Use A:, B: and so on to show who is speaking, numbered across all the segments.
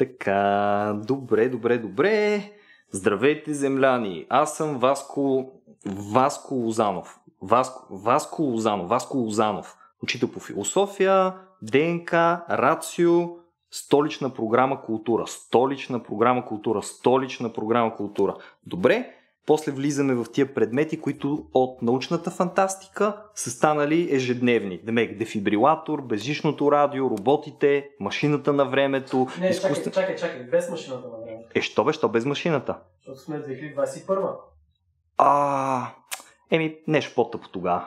A: Така, добре, добре, добре. Здравейте, земляни! Аз съм Васко, Васко Лозанов. Васко, Васко Лозанов. Васко Лозанов. Учител по философия, ДНК, рацио, столична програма култура. Столична програма култура. Столична програма култура. Добре, после влизаме в тия предмети, които от научната фантастика са станали ежедневни. Демек, дефибрилатор, безжичното радио, роботите, машината на времето. Не, изкуст... чакай, чакай,
B: чакай, без машината на времето.
A: Е, що бе, що без машината?
B: Защото сме 2021.
A: А, еми, нещо е по-тъпо тогава.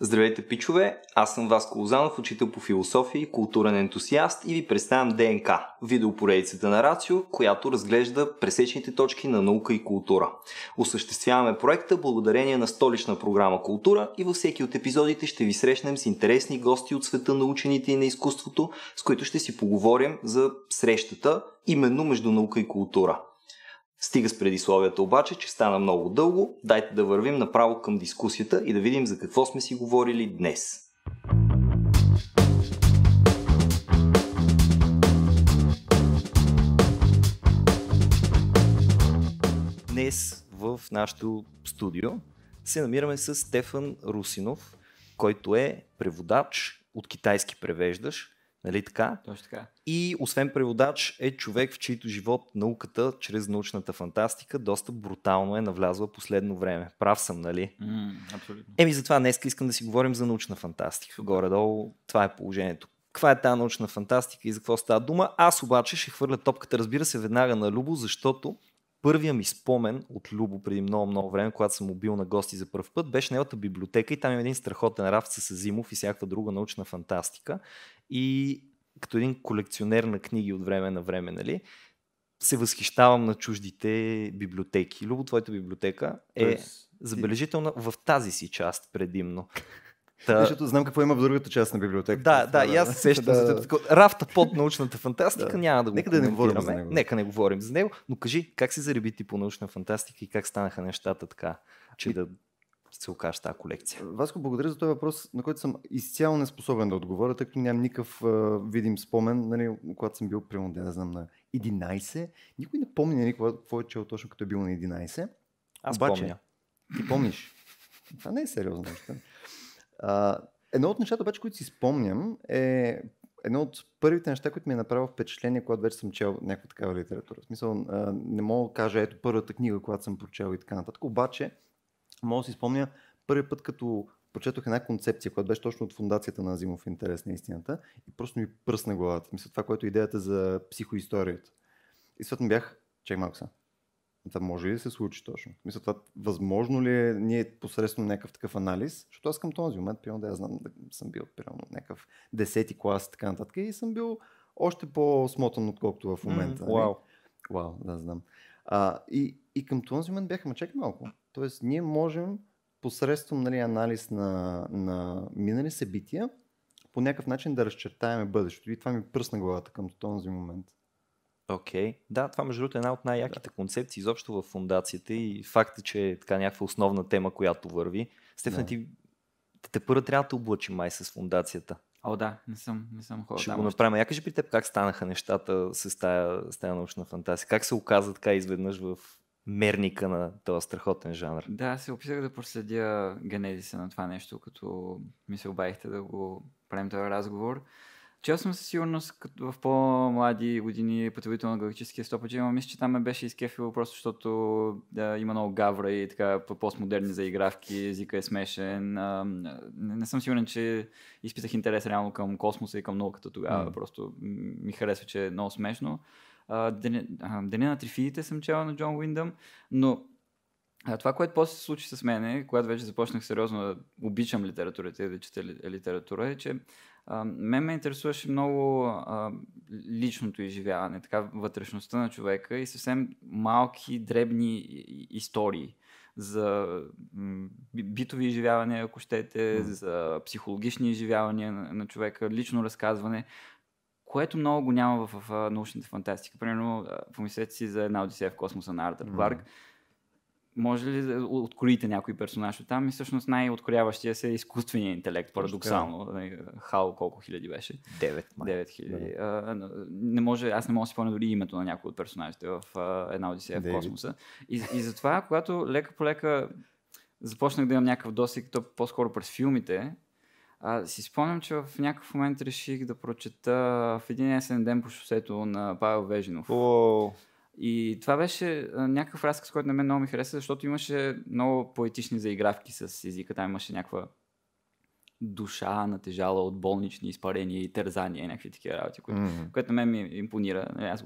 A: Здравейте, пичове! Аз съм Васко Лозанов, учител по философия и културен ентусиаст и ви представям ДНК, видеопоредицата на Рацио, която разглежда пресечните точки на наука и култура. Осъществяваме проекта благодарение на столична програма Култура и във всеки от епизодите ще ви срещнем с интересни гости от света на учените и на изкуството, с които ще си поговорим за срещата именно между наука и култура – Стига с предисловията обаче, че стана много дълго. Дайте да вървим направо към дискусията и да видим за какво сме си говорили днес. Днес в нашото студио се намираме с Стефан Русинов, който е преводач от китайски превеждаш, Нали така? Точно така. И освен преводач е човек, в чийто живот науката чрез научната фантастика доста брутално е навлязла последно време. Прав съм, нали? Mm, абсолютно. Еми, затова днес искам да си говорим за научна фантастика. Горе-долу това е положението. Каква е тази научна фантастика и за какво става дума? Аз обаче ще хвърля топката, разбира се, веднага на Любо, защото първия ми спомен от Любо преди много-много време, когато съм бил на гости за първ път, беше неговата библиотека и там има един страхотен рафт с Азимов и всякаква друга научна фантастика. И като един колекционер на книги от време на време, нали, се възхищавам на чуждите библиотеки. Любо, твоята библиотека е забележително в тази си част предимно. Та... Защото знам
B: какво има в другата
A: част на библиотеката. Да, да, е и аз се сещам за Рафта под научната фантастика да. няма да го Нека да не говорим за него. Нека не говорим за него, но кажи как си зареби ти по научна фантастика и как станаха нещата така, че и... да се окаже тази колекция? Васко, благодаря за този въпрос, на който съм изцяло
B: неспособен да отговоря, тъй като нямам никакъв uh, видим спомен, нали, когато съм бил, примерно, да знам, на 11. Никой не помни нали, какво е чел точно като е бил на 11. Аз Обаче, помня. Ти помниш? Това не е сериозно. Нещо. А, едно от нещата, обаче, които си спомням, е едно от първите неща, които ми е направило впечатление, когато вече съм чел някаква такава литература. В смисъл, не мога да кажа, ето първата книга, която съм прочел и така нататък. Обаче, мога да си спомня първи път, като прочетох една концепция, която беше точно от фундацията на Азимов интерес на истината и просто ми пръсна главата. Мисля това, което е идеята за психоисторията. И съответно бях, чай малко са, това може ли да се случи точно? Мисля, това възможно ли е ние посредством някакъв такъв анализ? Защото аз към този момент, примерно да я знам, да съм бил примерно някакъв десети клас и така нататък и съм бил още по-смотан, отколкото в момента. Вау. Нали? Mm, Вау, Вау, да знам. А, и, и към този момент бяхме чак малко. Тоест, ние можем посредством нали, анализ на, на минали събития по някакъв начин да разчертаеме бъдещето. И това ми пръсна главата към този момент.
A: Окей. Okay. Да, това между другото е една от най-яките да. концепции изобщо в фундацията и факта, е, че е така някаква основна тема, която върви. Стефан, да. ти те първо трябва да облачи май с фундацията.
C: О, да, не съм, не съм хора. Ще да, го
A: направим. Я кажи при теб как станаха нещата с тая, с тая научна фантазия. Как се оказа така изведнъж в мерника на този страхотен жанр?
C: Да, се опитах да проследя генезиса на това нещо, като ми се обадихте да го правим този разговор. Чел съм със сигурност в по-млади години потребител на галактическия стопач, но мисля, че там ме беше изкефило просто, защото да, има много гавра и така постмодерни заигравки, езика е смешен. А, не, не съм сигурен, че изпитах интерес реално към космоса и към науката тогава. Mm. Просто ми харесва, че е много смешно. А, ден, а, деня на трифидите съм чела на Джон Уиндъм, но а това, което после се случи с мен, когато вече започнах сериозно да обичам литературата и да чета литература, е, че а, мен ме интересуваше много а, личното изживяване, така вътрешността на човека и съвсем малки, дребни истории за битови изживявания, ако щете, mm. за психологични изживявания на, на човека, лично разказване, което много го няма в, в, в научната фантастика. Примерно, помислете си за една Одисея в космоса на Артър Кларк. Mm може ли да откроите някой персонаж от там? И всъщност най-откоряващия се е изкуственият интелект, парадоксално. Нали, Хао колко хиляди беше? 9. хиляди. Не може, аз не мога да си помня дори името на някой от персонажите в една Одисея в космоса. И, и затова, когато лека по лека започнах да имам някакъв досик, то по-скоро през филмите, а, си спомням, че в някакъв момент реших да прочета в един есен ден по шосето на Павел Вежинов. Oh. И това беше някакъв разказ, който на мен много ми хареса, защото имаше много поетични заигравки с езика. Там имаше някаква душа натежала от болнични изпарения и тързания и някакви такива работи, които, mm-hmm. което на мен ми импонира. Нали, аз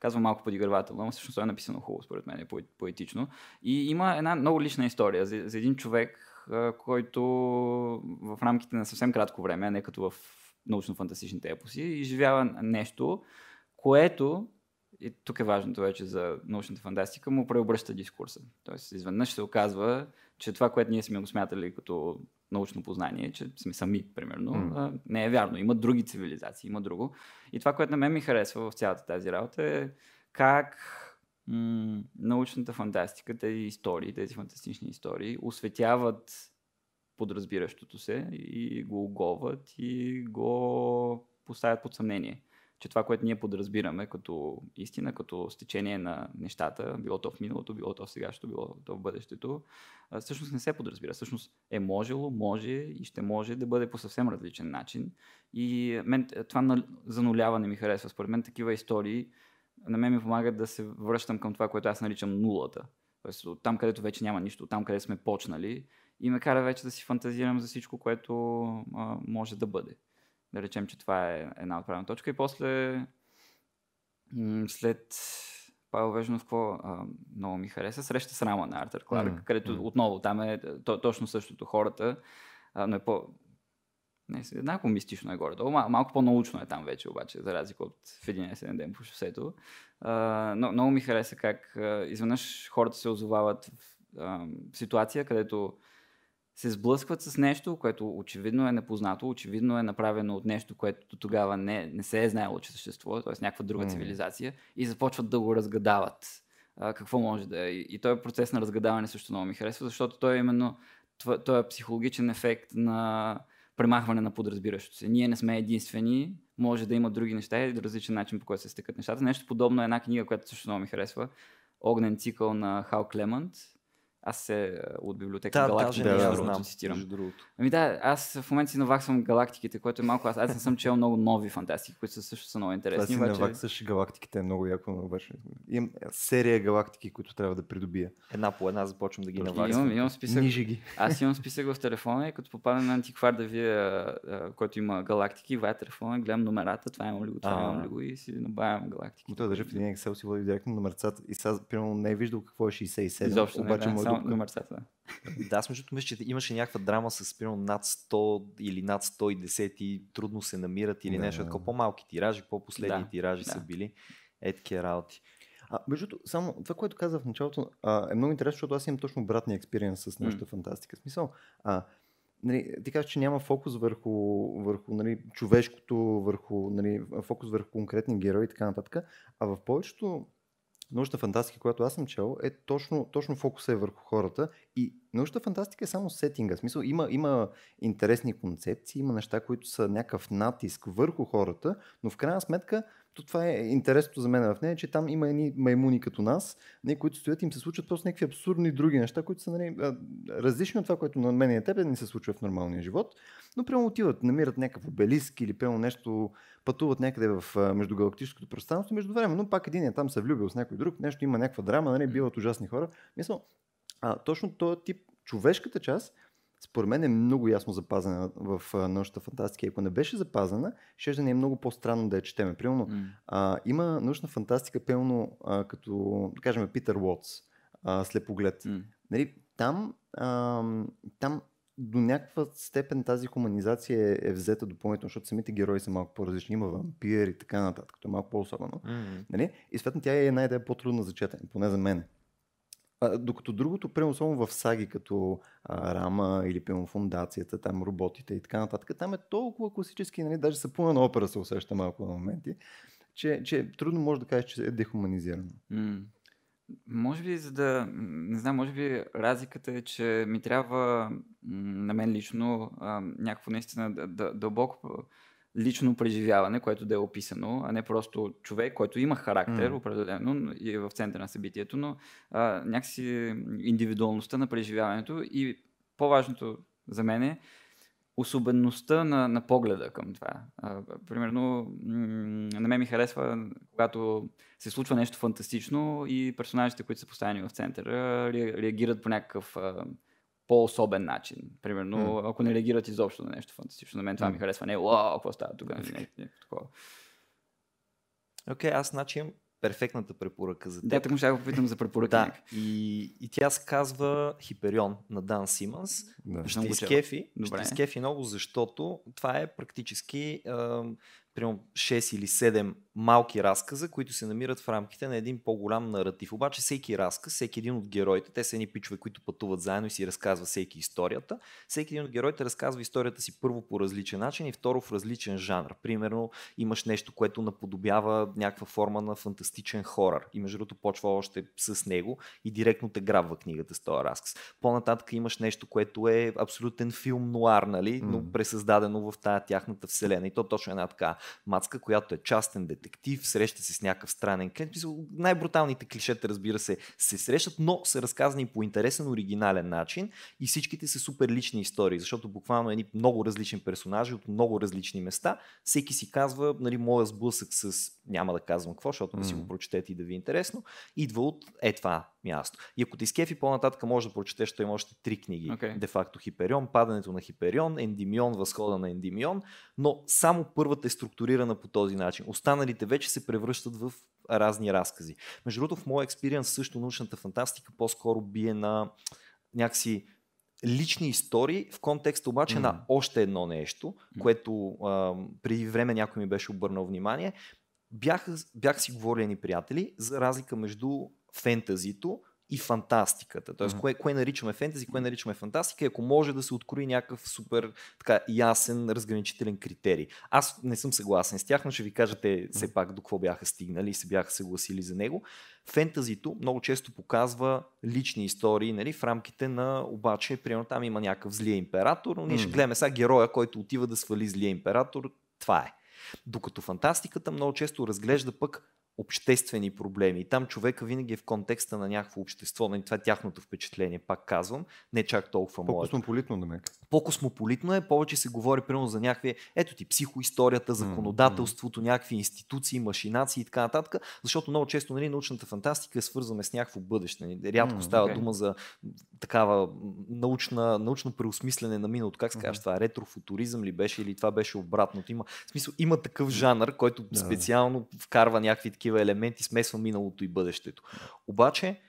C: казвам малко подигравателно, но всъщност това е написано хубаво, според мен е поетично. И има една много лична история за, за един човек, който в рамките на съвсем кратко време, не като в научно-фантастичните епоси, изживява нещо, което и тук е важното вече за научната фантастика, му преобръща дискурса. Тоест, изведнъж се оказва, че това, което ние сме го смятали като научно познание, че сме сами, примерно, mm. не е вярно. Има други цивилизации, има друго. И това, което на мен ми харесва в цялата тази работа е как м- научната фантастика, тези истории, тези фантастични истории, осветяват подразбиращото се и го оговат и го поставят под съмнение че това, което ние подразбираме като истина, като стечение на нещата, било то в миналото, било то в сегашното, било то в бъдещето, всъщност не се подразбира. Всъщност е можело, може и ще може да бъде по съвсем различен начин. И мен е, това зануляване ми харесва. Според мен такива истории на мен ми помагат да се връщам към това, което аз наричам нулата. Тоест от там, където вече няма нищо, от там, където сме почнали и ме кара вече да си фантазирам за всичко, което а, може да бъде. Да речем, че това е една отправна точка. И после, след Павел Вежнов, какво много ми хареса, среща с Рама на Артер Кларк, mm-hmm. където mm-hmm. отново там е то, точно същото. Хората, а, но е по... Не, еднакво мистично е горе-долу. Мал, малко по-научно е там вече, обаче, за разлика от в един есен ден по шосето. А, но, много ми хареса как а, изведнъж хората се озовават в а, ситуация, където се сблъскват с нещо, което очевидно е непознато, очевидно е направено от нещо, което тогава не, не се е знаело, че съществува, т.е. някаква друга mm. цивилизация, и започват да го разгадават. А, какво може да е. И този е процес на разгадаване също много ми харесва, защото той е именно той е психологичен ефект на премахване на подразбиращото се. Ние не сме единствени, може да има други неща и различен начин по който се стъкат нещата. Нещо подобно е една книга, която също много ми харесва. Огнен цикъл на Хал Клемант аз се е, от библиотека да, Галактика е да, да, знам, цитирам. Ами да, аз в момента си наваксвам галактиките, което е малко. Аз, аз не съм чел много нови фантастики, които са също са много интересни. Аз си обаче... наваксваш
B: галактиките е много яко, но обаче имам серия галактики, които трябва да придобия. Една по една започвам да ги наваксвам. Имам,
C: имам списък. Нижи ги. Аз имам списък в телефона и като попадам на антиквар да вия, е, който има галактики, вая телефона, гледам номерата, това имам ли го, това имам ли го и си набавям галактики.
B: Но той държи в един Excel си води директно номерцата и сега, примерно, не е виждал какво е 67, Изобщо обаче не, да само номерцата.
A: Да, аз между мисля, че имаше някаква драма с примерно над 100 или над 110 и трудно се намират или да, нещо. Да. по-малки тиражи, по-последни да, тиражи да. са били. едки
B: работи. А, между другото, само това, което каза в началото, а, е много интересно, защото аз имам точно обратния експириенс с нашата mm. фантастика. Смисъл, а, нали, ти казваш, че няма фокус върху, върху нали, човешкото, върху, нали, фокус върху конкретни герои и така нататък, а в повечето научна фантастика, която аз съм чел, е точно, точно фокуса е върху хората и научна фантастика е само сетинга. В смисъл има, има интересни концепции, има неща, които са някакъв натиск върху хората, но в крайна сметка то това е интересното за мен в нея, че там има едни маймуни като нас, не, които стоят и им се случват просто някакви абсурдни други неща, които са нали, различни от това, което на мен и на теб не се случва в нормалния живот. Но прямо отиват, намират някакъв обелиск или прямо нещо, пътуват някъде в междугалактическото пространство. Между време, но пак един е там се е влюбил с някой друг, нещо има някаква драма, нали, биват ужасни хора. Мисля, а, точно този тип човешката част според мен е много ясно запазена в научната фантастика. Ако не беше запазена, ще да ни е много по-странно да я четеме. Примерно, mm. а, има научна фантастика, пълно а, като, да кажем, Питър Уотс, а, слепоглед. Mm. Нали, там, а, там до някаква степен тази хуманизация е, е взета допълнително, защото самите герои са малко по-различни. Има вампир и така нататък, като е малко по-особено. Mm-hmm. Нали? И съответно тя е най-да по-трудна за четене, поне за мен. А, докато другото, примерно само в саги като а, Рама или примерно Фундацията, там роботите и така нататък, там е толкова класически, нали, даже пълна на опера се усеща малко на моменти, че, че трудно може да кажеш, че е дехуманизирано. Mm.
C: Може би, за да. Не знам, може би разликата е, че ми трябва на мен лично а, някакво наистина дълбоко лично преживяване, което да е описано, а не просто човек, който има характер mm. определено и е в центъра на събитието, но а, някакси индивидуалността на преживяването и по-важното за мен е особеността на, на погледа към това. А, примерно, на мен ми харесва, когато се случва нещо фантастично и персонажите, които са поставени в центъра, реагират по някакъв а, по-особен начин. Примерно, mm. ако не реагират изобщо на нещо фантастично. На мен това mm. ми харесва. Не,
A: вау, какво става тук? Окей, okay, аз значи имам перфектната препоръка за теб. Да, така ще го попитам за препоръка. да, и, и тя се казва Хиперион на Дан Симънс. Да. Ще изкефи, ще изкефи много, защото това е практически примерно 6 или 7 малки разказа, които се намират в рамките на един по-голям наратив. Обаче всеки разказ, всеки един от героите, те са едни пичове, които пътуват заедно и си разказва всеки историята. Всеки един от героите разказва историята си първо по различен начин и второ в различен жанр. Примерно имаш нещо, което наподобява някаква форма на фантастичен хорър. И между другото почва още с него и директно те грабва книгата с този разказ. По-нататък имаш нещо, което е абсолютен филм нуар, нали? но пресъздадено в тая тяхната вселена. И то е точно една така мацка, която е частен детектив, среща се с някакъв странен клиент. Най-бруталните клишета, разбира се, се срещат, но са разказани по интересен, оригинален начин и всичките са супер лични истории, защото буквално едни много различни персонажи от много различни места, всеки си казва, нали, моя сблъсък с, няма да казвам какво, защото mm-hmm. да си го прочетете и да ви е интересно, идва от е това място. И ако ти скефи по-нататък, може да прочетеш, той има още три книги. Okay. Де-факто Хиперион, Падането на Хиперион, Ендимион, Възхода на Ендимион, но само първата е структурирана по този начин. Останалите вече се превръщат в разни разкази. Между другото, в моя експириенс също научната фантастика по-скоро бие на някакси лични истории в контекста обаче mm. на още едно нещо, което а, преди време някой ми беше обърнал внимание. Бях, бях си говорили приятели за разлика между фентазито и фантастиката. Тоест, mm-hmm. кое, кое наричаме фентази, кое наричаме фантастика, и ако може да се открои някакъв супер така, ясен разграничителен критерий. Аз не съм съгласен с тях, но ще ви кажа те все пак до какво бяха стигнали и се бяха съгласили за него. Фентазито много често показва лични истории нали, в рамките на обаче, примерно там има някакъв злия император, но ние mm-hmm. ще гледаме сега героя, който отива да свали злия император. Това е. Докато фантастиката много често разглежда пък обществени проблеми. И там човека винаги е в контекста на някакво общество. Нали, това е тяхното впечатление, пак казвам. Не е чак толкова мое. По-космополитно, да ме. Е По-космополитно е, повече се говори примерно за някакви, ето ти, психоисторията, законодателството, mm-hmm. някакви институции, машинации и така нататък, защото много често нали, научната фантастика е свързваме с някакво бъдеще. Нали, рядко mm-hmm. става okay. дума за такава научна, научно преосмислене на миналото. Как се казваш това? Ретрофутуризъм ли беше или това беше обратното? Има, в смисъл, има такъв жанр, който yeah. специално вкарва някакви такива елементи, смесва миналото и бъдещето. Обаче,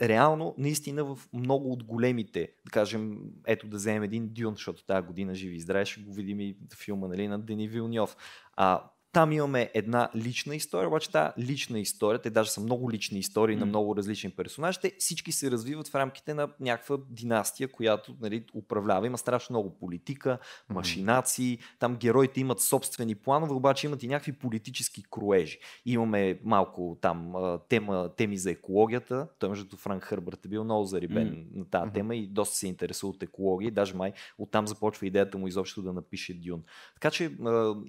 A: реално, наистина в много от големите, да кажем, ето да вземем един Дюн, защото тази година живи и здраве, ще го видим и в филма нали, на Дени Вилньов. А там имаме една лична история, обаче тази лична история, те даже са много лични истории mm. на много различни персонажи, те всички се развиват в рамките на някаква династия, която нали, управлява. Има страшно много политика, машинации, там героите имат собствени планове, обаче имат и някакви политически круежи. Имаме малко там тема, теми за екологията. Той, между Франк Хърбърт е бил много зарибен mm. на тази тема и доста се е интересува от екология. Даже май оттам започва идеята му изобщо да напише Дюн. Така че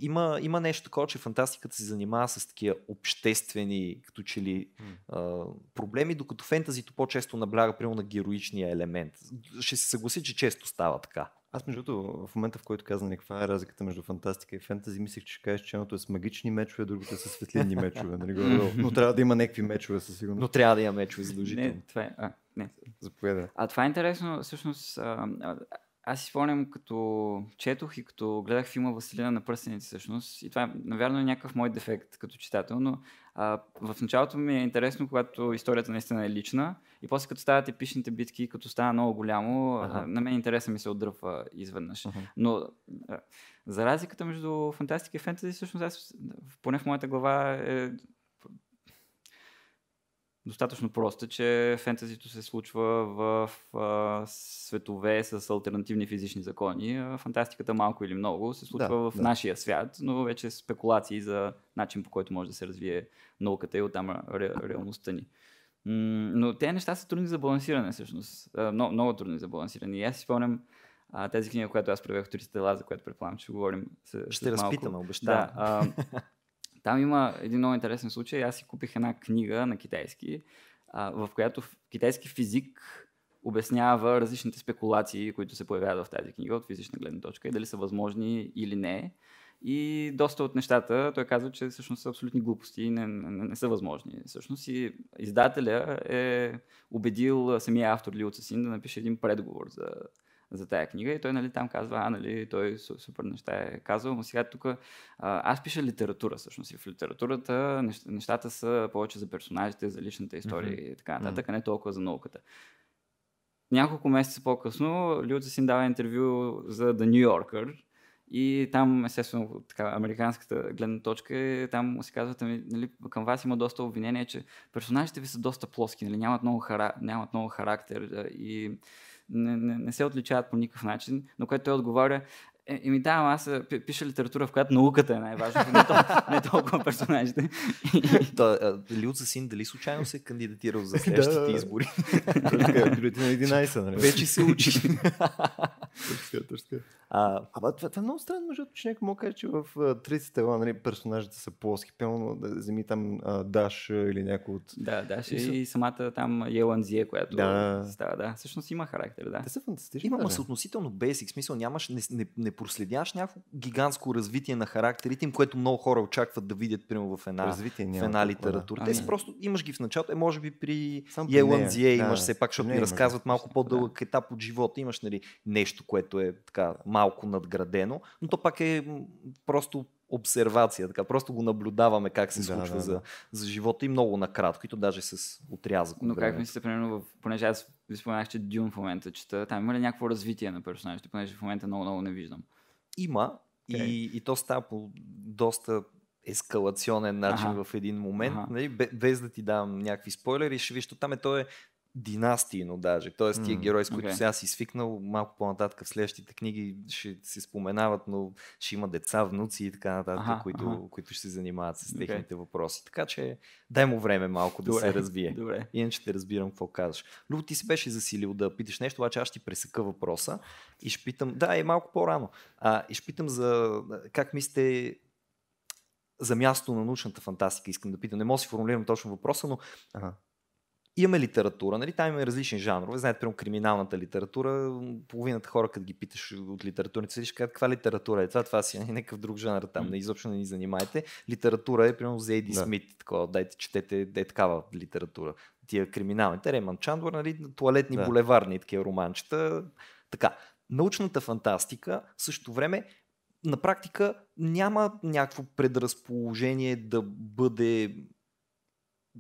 A: има, има нещо такова, че фантастиката се занимава с такива обществени, като че ли, а, проблеми, докато фентазито по-често набляга, примерно, на героичния елемент. Ще се съгласи, че често става така. Аз между другото, в момента в който казвам каква е разликата между фантастика
B: и фентази, мислех, че ще кажеш, че едното е с магични мечове, другото е с светлинни мечове. Нали? Но трябва да има някакви
A: мечове със сигурност. Но трябва да има мечове задължително. Не, това е... А, не. Заповеда.
C: А това е интересно, всъщност, а, аз си спомням, като четох и като гледах филма Василина на пръстените всъщност, и това навярно е някакъв мой дефект като читател, но а, в началото ми е интересно, когато историята наистина е лична и после като стават епичните битки, като става много голямо, ага. а, на мен интереса ми се отдръпва изведнъж. Ага. Но а, за разликата между фантастика и фентези, всъщност аз, поне в моята глава е достатъчно проста, че фентазито се случва в а, светове с альтернативни физични закони. А фантастиката малко или много се случва да, в да. нашия свят, но вече е спекулации за начин по който може да се развие науката и оттам ре, реалността ни. Но тези неща са трудни за балансиране, всъщност. Много, много трудни за балансиране. И аз си спомням а, тази книга, която аз превех Туристите за която предполагам, че говорим. С, Ще с разпитаме, обещавам. Да, а, Там има един много интересен случай. Аз си купих една книга на китайски, а, в която китайски физик обяснява различните спекулации, които се появяват в тази книга от физична гледна точка и дали са възможни или не. И доста от нещата той казва, че всъщност са абсолютни глупости и не, не, не са възможни. Всъщност и издателя е убедил самия автор Лио Цесин да напише един предговор за, за тая книга и той нали, там казва, а, нали, той супер неща е казал, но сега тук аз пиша литература всъщност и в литературата нещата, нещата са повече за персонажите, за личната история mm-hmm. и така нататък, mm-hmm. а не толкова за науката. Няколко месеца по-късно Люци си дава интервю за The New Yorker, и там, естествено, така, американската гледна точка е, там му се казват, ами, нали, към вас има доста обвинения, че персонажите ви са доста плоски, нали, нямат много, хара... нямат много характер и не, не, не се отличават по никакъв начин, но което той отговаря, е, еми да, аз е, пиша литература, в
A: която науката е най-важната, не, толкова, не толкова персонажите. за син дали случайно се е кандидатирал за следващите избори? на 11, нали? Вече се учи.
B: А, това, това е много странно, защото някой мога каже, че в 30-те нали, персонажите са плоски. Пълно, да вземи там Даш или някой от...
A: Да, Даш и,
C: самата там Еланзия, която да. става. Да. Всъщност има характер, да. Те
B: са фантастични. Има, но са
A: относително бейсик. Смисъл нямаш, не, не, не проследяваш някакво гигантско развитие на характерите им, което много хора очакват да видят, примерно, в една, развитие, в една литература. Те си ами. просто имаш ги в началото, е, може би при Еланзие да, имаш все пак, защото ни разказват малко по-дълъг да. етап от живота, имаш нали, нещо, което е така малко надградено, но то пак е просто обсервация, така просто го наблюдаваме как се да, случва да, да. За, за живота и много накратко, и то даже с отрязък. Но време. как мислите, примерно, в, понеже аз ви споменах, че Дюн в момента чета,
C: там има ли някакво развитие на персонажите, понеже в момента много-много не виждам? Има okay. и, и то става
A: по доста ескалационен начин ага. в един момент, ага. нали, без да ти дам някакви спойлери, ще виж, там е, то е династийно даже. Тоест тия герои, с които okay. сега си свикнал, малко по-нататък в следващите книги ще се споменават, но ще има деца, внуци и така нататък, ага, които, ага. които ще се занимават с техните okay. въпроси. Така че дай му време малко Добре. да се развие. Добре. Иначе те разбирам какво казваш. Любо, ти се беше засилил да питаш нещо, обаче аз ще ти пресека въпроса и ще питам, да, е малко по-рано, а, и ще питам за как мислите за място на научната фантастика, искам да питам. Не мога да си формулирам точно въпроса, но ага имаме литература, нали? там имаме различни жанрове. Знаете, примерно криминалната литература, половината хора, като ги питаш от литературните среди, ще кажат каква литература е това, това си е някакъв друг жанр там, не нали, изобщо не ни занимайте. Литература е, примерно, за Еди да. Смит, такова, дайте, четете, е такава литература. Тия криминалните, Реман Чандвар, нали, туалетни да. булеварни такива романчета. Така, научната фантастика също време на практика няма някакво предразположение да бъде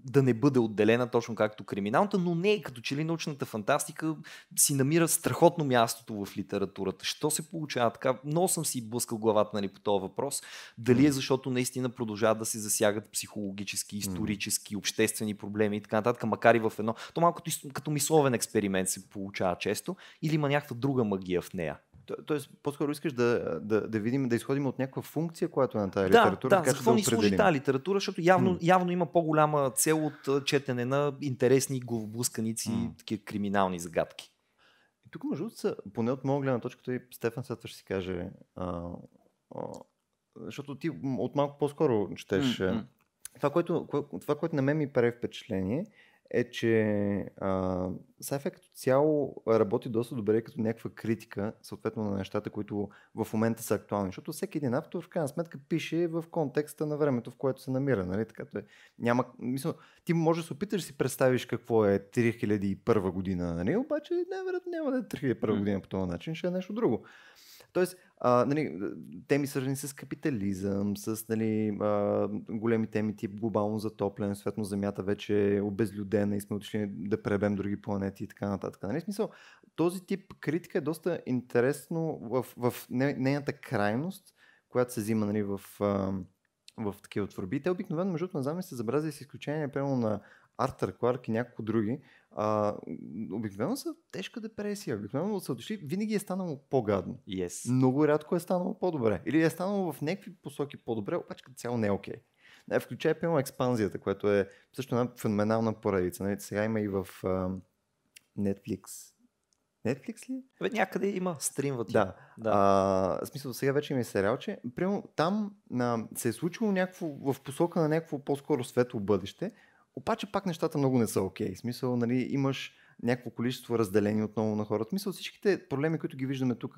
A: да не бъде отделена точно както криминалната, но не е като че ли научната фантастика си намира страхотно мястото в литературата. Що се получава така? Много съм си блъскал главата нали, по този въпрос. Дали е защото наистина продължават да се засягат психологически, исторически, обществени проблеми и така нататък, макар и в едно. То малко като мисловен експеримент се получава често или има някаква друга магия в нея.
B: Тоест, по-скоро искаш да, да, да видим, да изходим от някаква функция, която е на тази да, литература. Да, за какво да ни служи тази
A: литература, защото явно, mm. явно има по-голяма цел от четене на интересни главоблъсканици, mm. такива криминални загадки.
B: И тук, между другото, поне от моя гледна точка, и Стефан Сетва ще си каже, а, а, защото ти от малко по-скоро четеш. Mm-hmm. Това, което, това, което на мен ми прави впечатление, е, е, че а, като цяло работи доста добре като някаква критика, съответно на нещата, които в момента са актуални. Защото всеки един автор, в крайна сметка, пише в контекста на времето, в което се намира. Нали? Така, е, няма, мисля, ти може да се опиташ да си представиш какво е 3001 година, нали? обаче невероятно няма да е 3001 година по този начин, ще е нещо друго. Тоест, а, нали, теми свързани с капитализъм, с нали, а, големи теми тип глобално затопляне, светно Земята вече е обезлюдена и сме отишли да пребем други планети и така нататък. Нали, смисъл, този тип критика е доста интересно в, в нейната крайност, която се взима нали, в, в такива творби. Те обикновено, между другото, назамен се забрази с изключение, примерно на Артър Кларк и някои други, а, обикновено са тежка депресия. Обикновено са дошли, винаги е станало по-гадно. Yes. Много рядко е станало по-добре. Или е станало в някакви посоки по-добре, обаче като цяло не е окей. Okay. включая пълно експанзията, което е също една феноменална поредица. Нали? Сега има и в а, Netflix. Netflix ли? Е?
A: Бе, някъде има стримват. Да.
B: да. А, в смисъл, сега вече има и сериалче. Прямо там на, се е случило някакво в посока на някакво по-скоро светло бъдеще, обаче пак нещата много не са окей. Okay. Смисъл, нали, имаш някакво количество разделени отново на хората. Мисля, всичките проблеми, които ги виждаме тук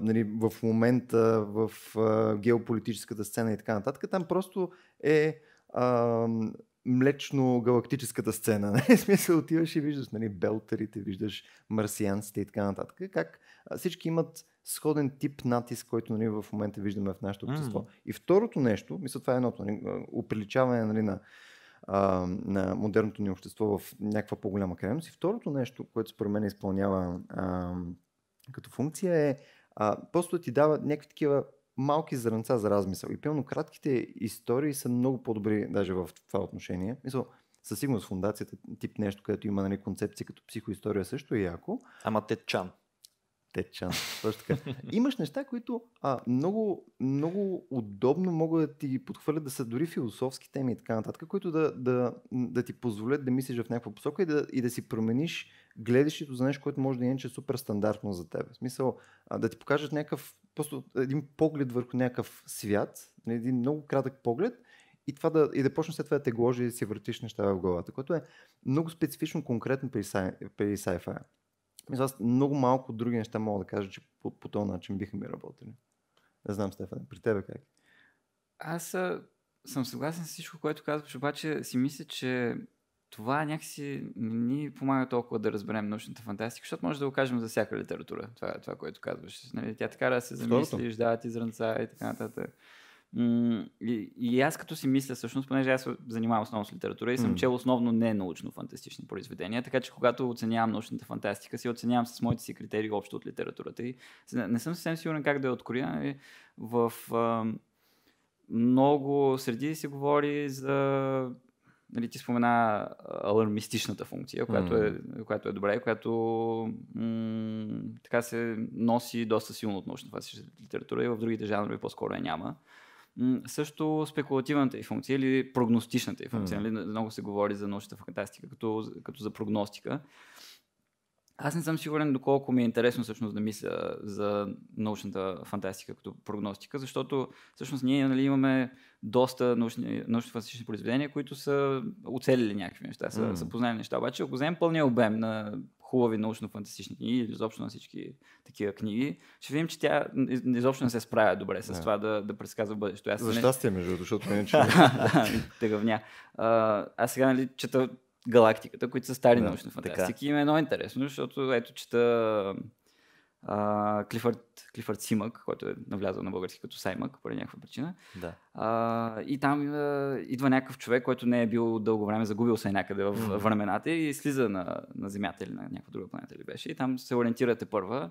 B: нали, в момента, в а, геополитическата сцена и така нататък, там просто е а, млечно-галактическата сцена. Нали? смисъл, отиваш и виждаш нали, белтерите, виждаш марсианците и така нататък. Как всички имат сходен тип натиск, който нали, в момента виждаме в нашето общество. Mm. И второто нещо, мисля, това е едното, нали, оприличаване нали, на а, на модерното ни общество в някаква по-голяма крайност. И второто нещо, което според мен изпълнява а, като функция е а, просто да ти дава някакви такива малки зранца за размисъл. И пълно кратките истории са много по-добри даже в това отношение. Мисъл, със сигурност фундацията тип нещо, където има нали, концепция като психоистория също е яко. Ама те чан. Течан. Точно така. Имаш неща, които а, много, много удобно могат да ти подхвърлят да са дори философски теми и така нататък, които да, да, да ти позволят да мислиш в някаква посока и да, и да си промениш гледащето за нещо, което може да е е супер стандартно за теб. В смисъл, а, да ти покажат някакъв, просто един поглед върху някакъв свят, нали, един много кратък поглед и, това да, и да почнеш след това да те гложи и да си въртиш неща в главата, което е много специфично конкретно при, сай, при sci-fi. Мисля, аз много малко други неща мога да кажа, че по, по този начин биха ми работили. Не знам, Стефан, при тебе как?
C: Аз а, съм съгласен с всичко, което казваш, обаче си мисля, че това някакси не ни помага толкова да разберем научната фантастика, защото може да го кажем за всяка литература, това, това което казваш. Нали, тя така да се замислиш, Второто. дават изранца и така нататък. И, и аз като си мисля, всъщност, понеже аз се занимавам основно с литература и съм mm. чел основно не научно фантастични произведения, така че когато оценявам научната фантастика, си оценявам с моите си критерии общо от литературата. И не съм съвсем сигурен как да я откроя. Нали. В а, много среди се говори за нали, ти спомена алармистичната функция, която е, която е добра и която м- така се носи доста силно от научна фантастична литература и в другите жанрове по-скоро я няма също спекулативната и функция или прогностичната и функция. Mm. Нали? Много се говори за научната фантастика, като, като за прогностика. Аз не съм сигурен доколко ми е интересно всъщност да мисля за научната фантастика като прогностика, защото всъщност ние нали, имаме доста научни, научно-фантастични произведения, които са оцелили някакви неща, са, mm. са познали неща. Обаче, ако вземем пълния обем на хубави научно-фантастични книги или изобщо на всички такива книги, ще видим, че тя изобщо не се справя добре с yeah. това да, да предсказва бъдещето. Аз За щастие, не... между другото, защото не е че... Тъгъвня. аз сега нали, чета галактиката, които са стари да, научни фантастики. Така. И е много интересно, защото ето чета Клифърд, Клифърд Симък, който е навлязъл на български като Саймък, поради някаква причина. Да. А, и там а, идва някакъв човек, който не е бил дълго време, загубил се е някъде в mm-hmm. времената и слиза на, на Земята или на някаква друга планета ли беше. И там се ориентирате първа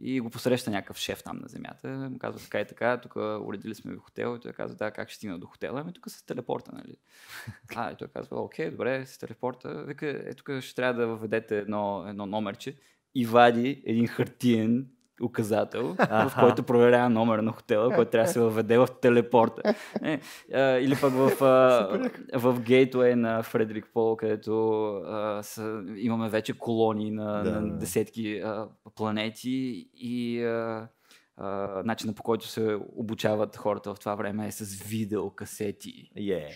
C: и го посреща някакъв шеф там на Земята. Му казва така и така, тук уредили сме ви хотел. И той казва, да, как ще стигна до хотела? Ами тук с телепорта, нали? а, и той казва, окей, добре, с телепорта. Вика, е, тук ще трябва да въведете едно, едно номерче и вади един хартиен указател, а в който проверява номер на хотела, който трябва да се въведе в телепорта. Е, а, или пък в, а, в гейтвей на Фредерик Пол, където а, са, имаме вече колонии на, да, на десетки а, планети и а, а, начинът по който се обучават хората в това време е с видеокасети. Yeah.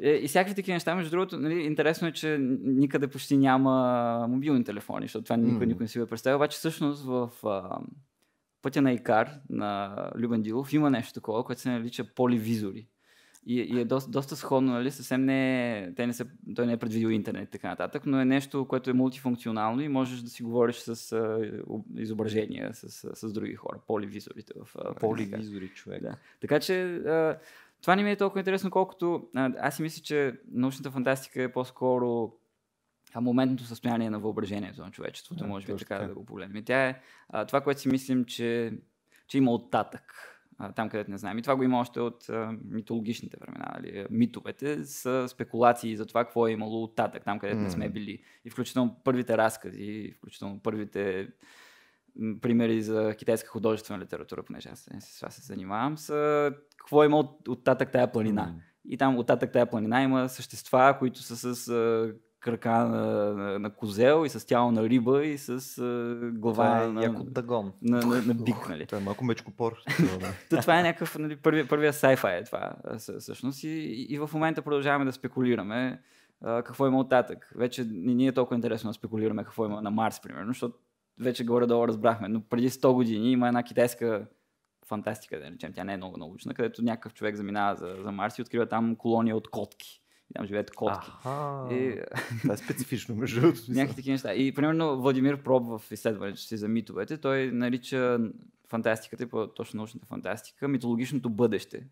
C: Е, и всякакви такива неща, между другото, нали, интересно е, че никъде почти няма мобилни телефони, защото това никой, mm. никой не си го е представя. Обаче всъщност в а, пътя на Икар, на Любен Дилов, има нещо такова, което се нарича поливизори. И, и е доста, доста сходно, нали? Съвсем не, те не са, той не е предвидил интернет и така нататък, но е нещо, което е мултифункционално и можеш да си говориш с а, изображения, с, с, с други хора, поливизорите в а, нали, Поливизори, човек. Да. Така че а, това не ми е толкова интересно, колкото аз си мисля, че научната фантастика е по-скоро моментното състояние на въображението на човечеството, да, може би така, да го погледнем. Тя е а, това, което си мислим, че, че има оттатък, а, там където не знаем. И това го има още от а, митологичните времена. Нали? Митовете са спекулации за това какво е имало оттатък, там където mm. не сме били. И включително първите разкази, и включително първите примери за китайска художествена литература, понеже аз с това се занимавам, са какво има от, от татък тая планина. Mm. И там от татък тая планина има същества, които са с а, крака на, на, на козел и с тяло на риба и с а,
A: глава е на, яко На, на, на, на бик. Нали. Това е малко мечкопор. това,
C: това е някакъв нали, първия, първия sci-fi е това всъщност. И, и в момента продължаваме да спекулираме какво има оттатък. Вече не ни е толкова интересно да спекулираме какво има на Марс, примерно, защото вече горе-долу разбрахме. Но преди 100 години има една китайска фантастика, да речем, тя не е много научна, където някакъв човек заминава за, за Марс и открива там колония от котки. И там живеят котки. Аха, и... Това е специфично, между другото. Някакви такива неща. И примерно Владимир Проб в изследването си за митовете, той нарича фантастиката, и точно научната фантастика, митологичното бъдеще.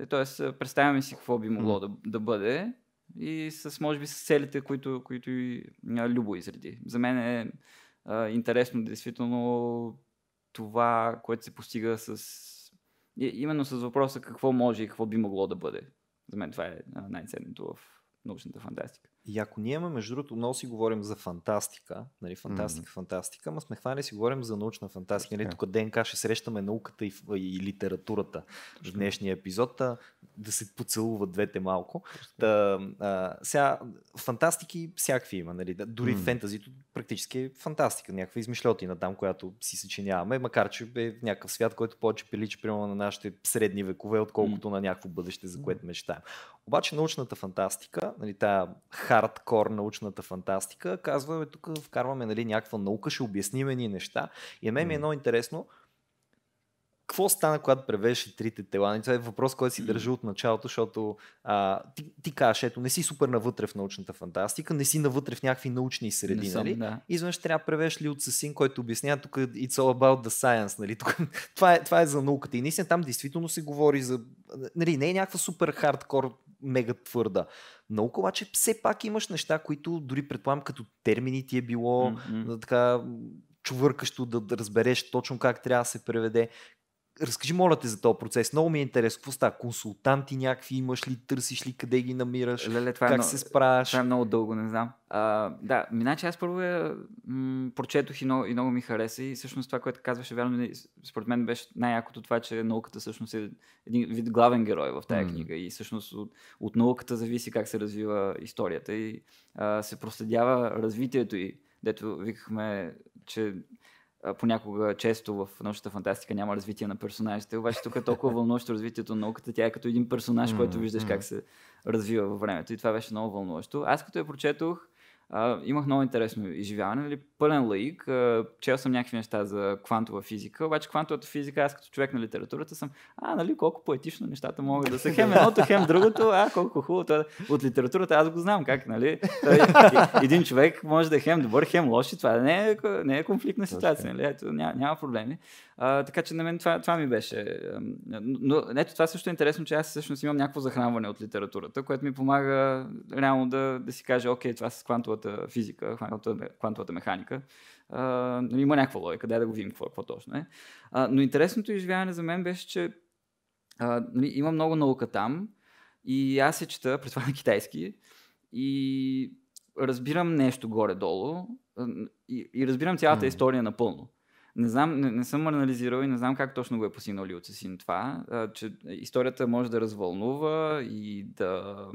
C: Е, тоест, е, представяме си какво би могло mm. да, да бъде и с, може би, с целите, които, които и Любо изреди. За мен е а, интересно, действително, това, което се постига с... Именно с
A: въпроса какво може и какво би могло да бъде. За мен това е най-ценното в научната фантастика. И ако ние имаме, между другото, много си говорим за фантастика, нали, фантастика, mm-hmm. фантастика, ама сме хванали си говорим за научна фантастика. Нали, тук ДНК ще срещаме науката и, и литературата в днешния епизод, а, да се поцелуват двете малко. Та, а, сега, фантастики всякакви има, нали, да, дори mm-hmm. фентазито практически е фантастика, някаква измишлетина там, която си съчиняваме, макар че е в някакъв свят, който повече прилича примерно на нашите средни векове, отколкото mm-hmm. на някакво бъдеще, за което мечтаем. Обаче научната фантастика, нали, тая хардкор научната фантастика, казваме тук вкарваме нали, някаква наука, ще обясниме ни неща. И на мен ми е много интересно, какво стана, когато превеждаше трите тела? Нали, това е въпрос, който си държа от началото, защото а, ти, ти кажеш, ето, не си супер навътре в научната фантастика, не си навътре в някакви научни среди, не съм, нали? Да. Извънш трябва да превеш ли от Сасин, който обяснява тук it's all about the science, нали? Тук, това, е, това е за науката. И наистина там действително се говори за... Нали, не е някаква супер хардкор, мега твърда наука, обаче все пак имаш неща, които дори предполагам като термини ти е било mm-hmm. така чувъркащо да разбереш точно как трябва да се преведе разкажи, моля те, за този процес. Много ми е интересно. Какво става? Консултанти някакви имаш ли, търсиш ли, къде ги намираш? Леле, това е как е много, се справяш?
C: Това е много дълго, не знам. А, да, миначе аз първо я м-
A: прочетох и много, и много ми
C: хареса. И всъщност това, което казваше, вярно, нали, според мен беше най-якото това, че науката всъщност е един вид главен герой в тази mm. книга. И всъщност от, от науката зависи как се развива историята и а, се проследява развитието и дето викахме, че понякога често в научната фантастика няма развитие на персонажите, обаче тук е толкова вълнуващо развитието на науката, тя е като един персонаж, който виждаш как се развива във времето и това беше много вълнуващо. Аз като я прочетох, а, имах много интересно изживяване. Нали, пълен лаик, а, чел съм някакви неща за квантова физика, обаче квантовата физика, аз като човек на литературата съм, а, нали, колко поетично нещата могат да са. Хем едното, хем другото, а, колко хубаво. Това, от литературата аз го знам как, нали? Той, един човек може да е хем добър, хем лош това не е, не е конфликтна ситуация, нали? Ето, няма, няма проблеми. А, така че на мен това, това ми беше. Но ето това също е интересно, че аз всъщност имам някакво захранване от литературата, което ми помага реално да, да си кажа, окей, това с квантовата физика, квантовата, квантовата механика. А, нали, има някаква логика, дай да го видим какво, какво точно е. А, но интересното изживяване за мен беше, че а, нали, има много наука там и аз се чета, пред това на китайски, и разбирам нещо горе-долу и, и разбирам цялата mm. история напълно. Не знам, не, не съм анализирал и не знам как точно го е постигнал Лио Цесин това, а, че историята може да развълнува и да,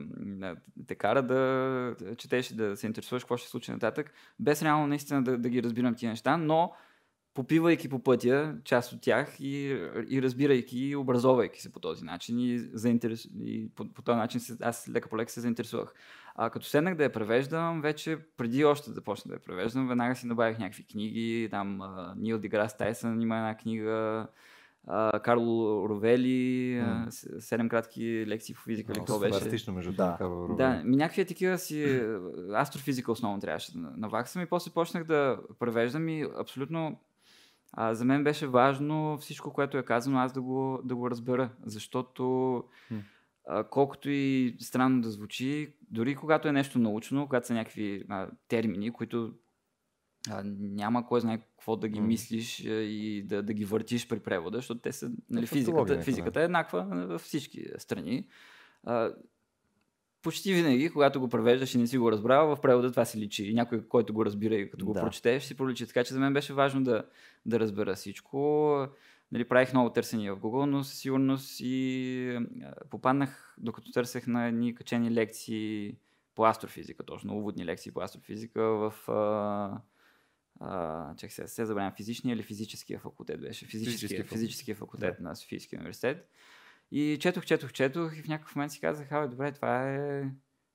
C: те кара да четеш, да се интересуваш какво ще се случи нататък, без реално наистина да, да ги разбирам тия неща, но попивайки по пътя част от тях и, и разбирайки и образовайки се по този начин и, заинтерес... и по, по този начин се, аз лека по лека се заинтересувах. А като седнах да я превеждам, вече преди още да почна да я превеждам, веднага си набавих някакви книги, там Нил Деграс Тайсън има една книга, а, Карло Ровели, mm. седем кратки лекции по физика или какво беше. Фантастично между да. Карло Ровели. Да, ми някакви такива си астрофизика основно трябваше да наваксам и после почнах да превеждам и абсолютно а, за мен беше важно всичко, което е казано, аз да го, да го разбера, защото а, колкото и странно да звучи, дори когато е нещо научно, когато са някакви а, термини, които а, няма кой знае какво да ги мислиш и да, да ги въртиш при превода, защото те са, нали, физиката, е, физиката е еднаква във всички страни. А, почти винаги, когато го превеждаш и не си го разбрава, в превода това се личи. И някой, който го разбира и като го да. прочетеш, си проличи. Така че за мен беше важно да, да разбера всичко. Нали, правих много търсения в Google, но със сигурност и попаднах, докато търсех на едни качени лекции по астрофизика, точно уводни лекции по астрофизика в... А, а, чех се, се забравям, физичния или физическия факултет беше? Физическия, физическия факултет, физическия факултет да. на Софийския университет. И четох, четох, четох и в някакъв момент си казах, абе, добре, това е,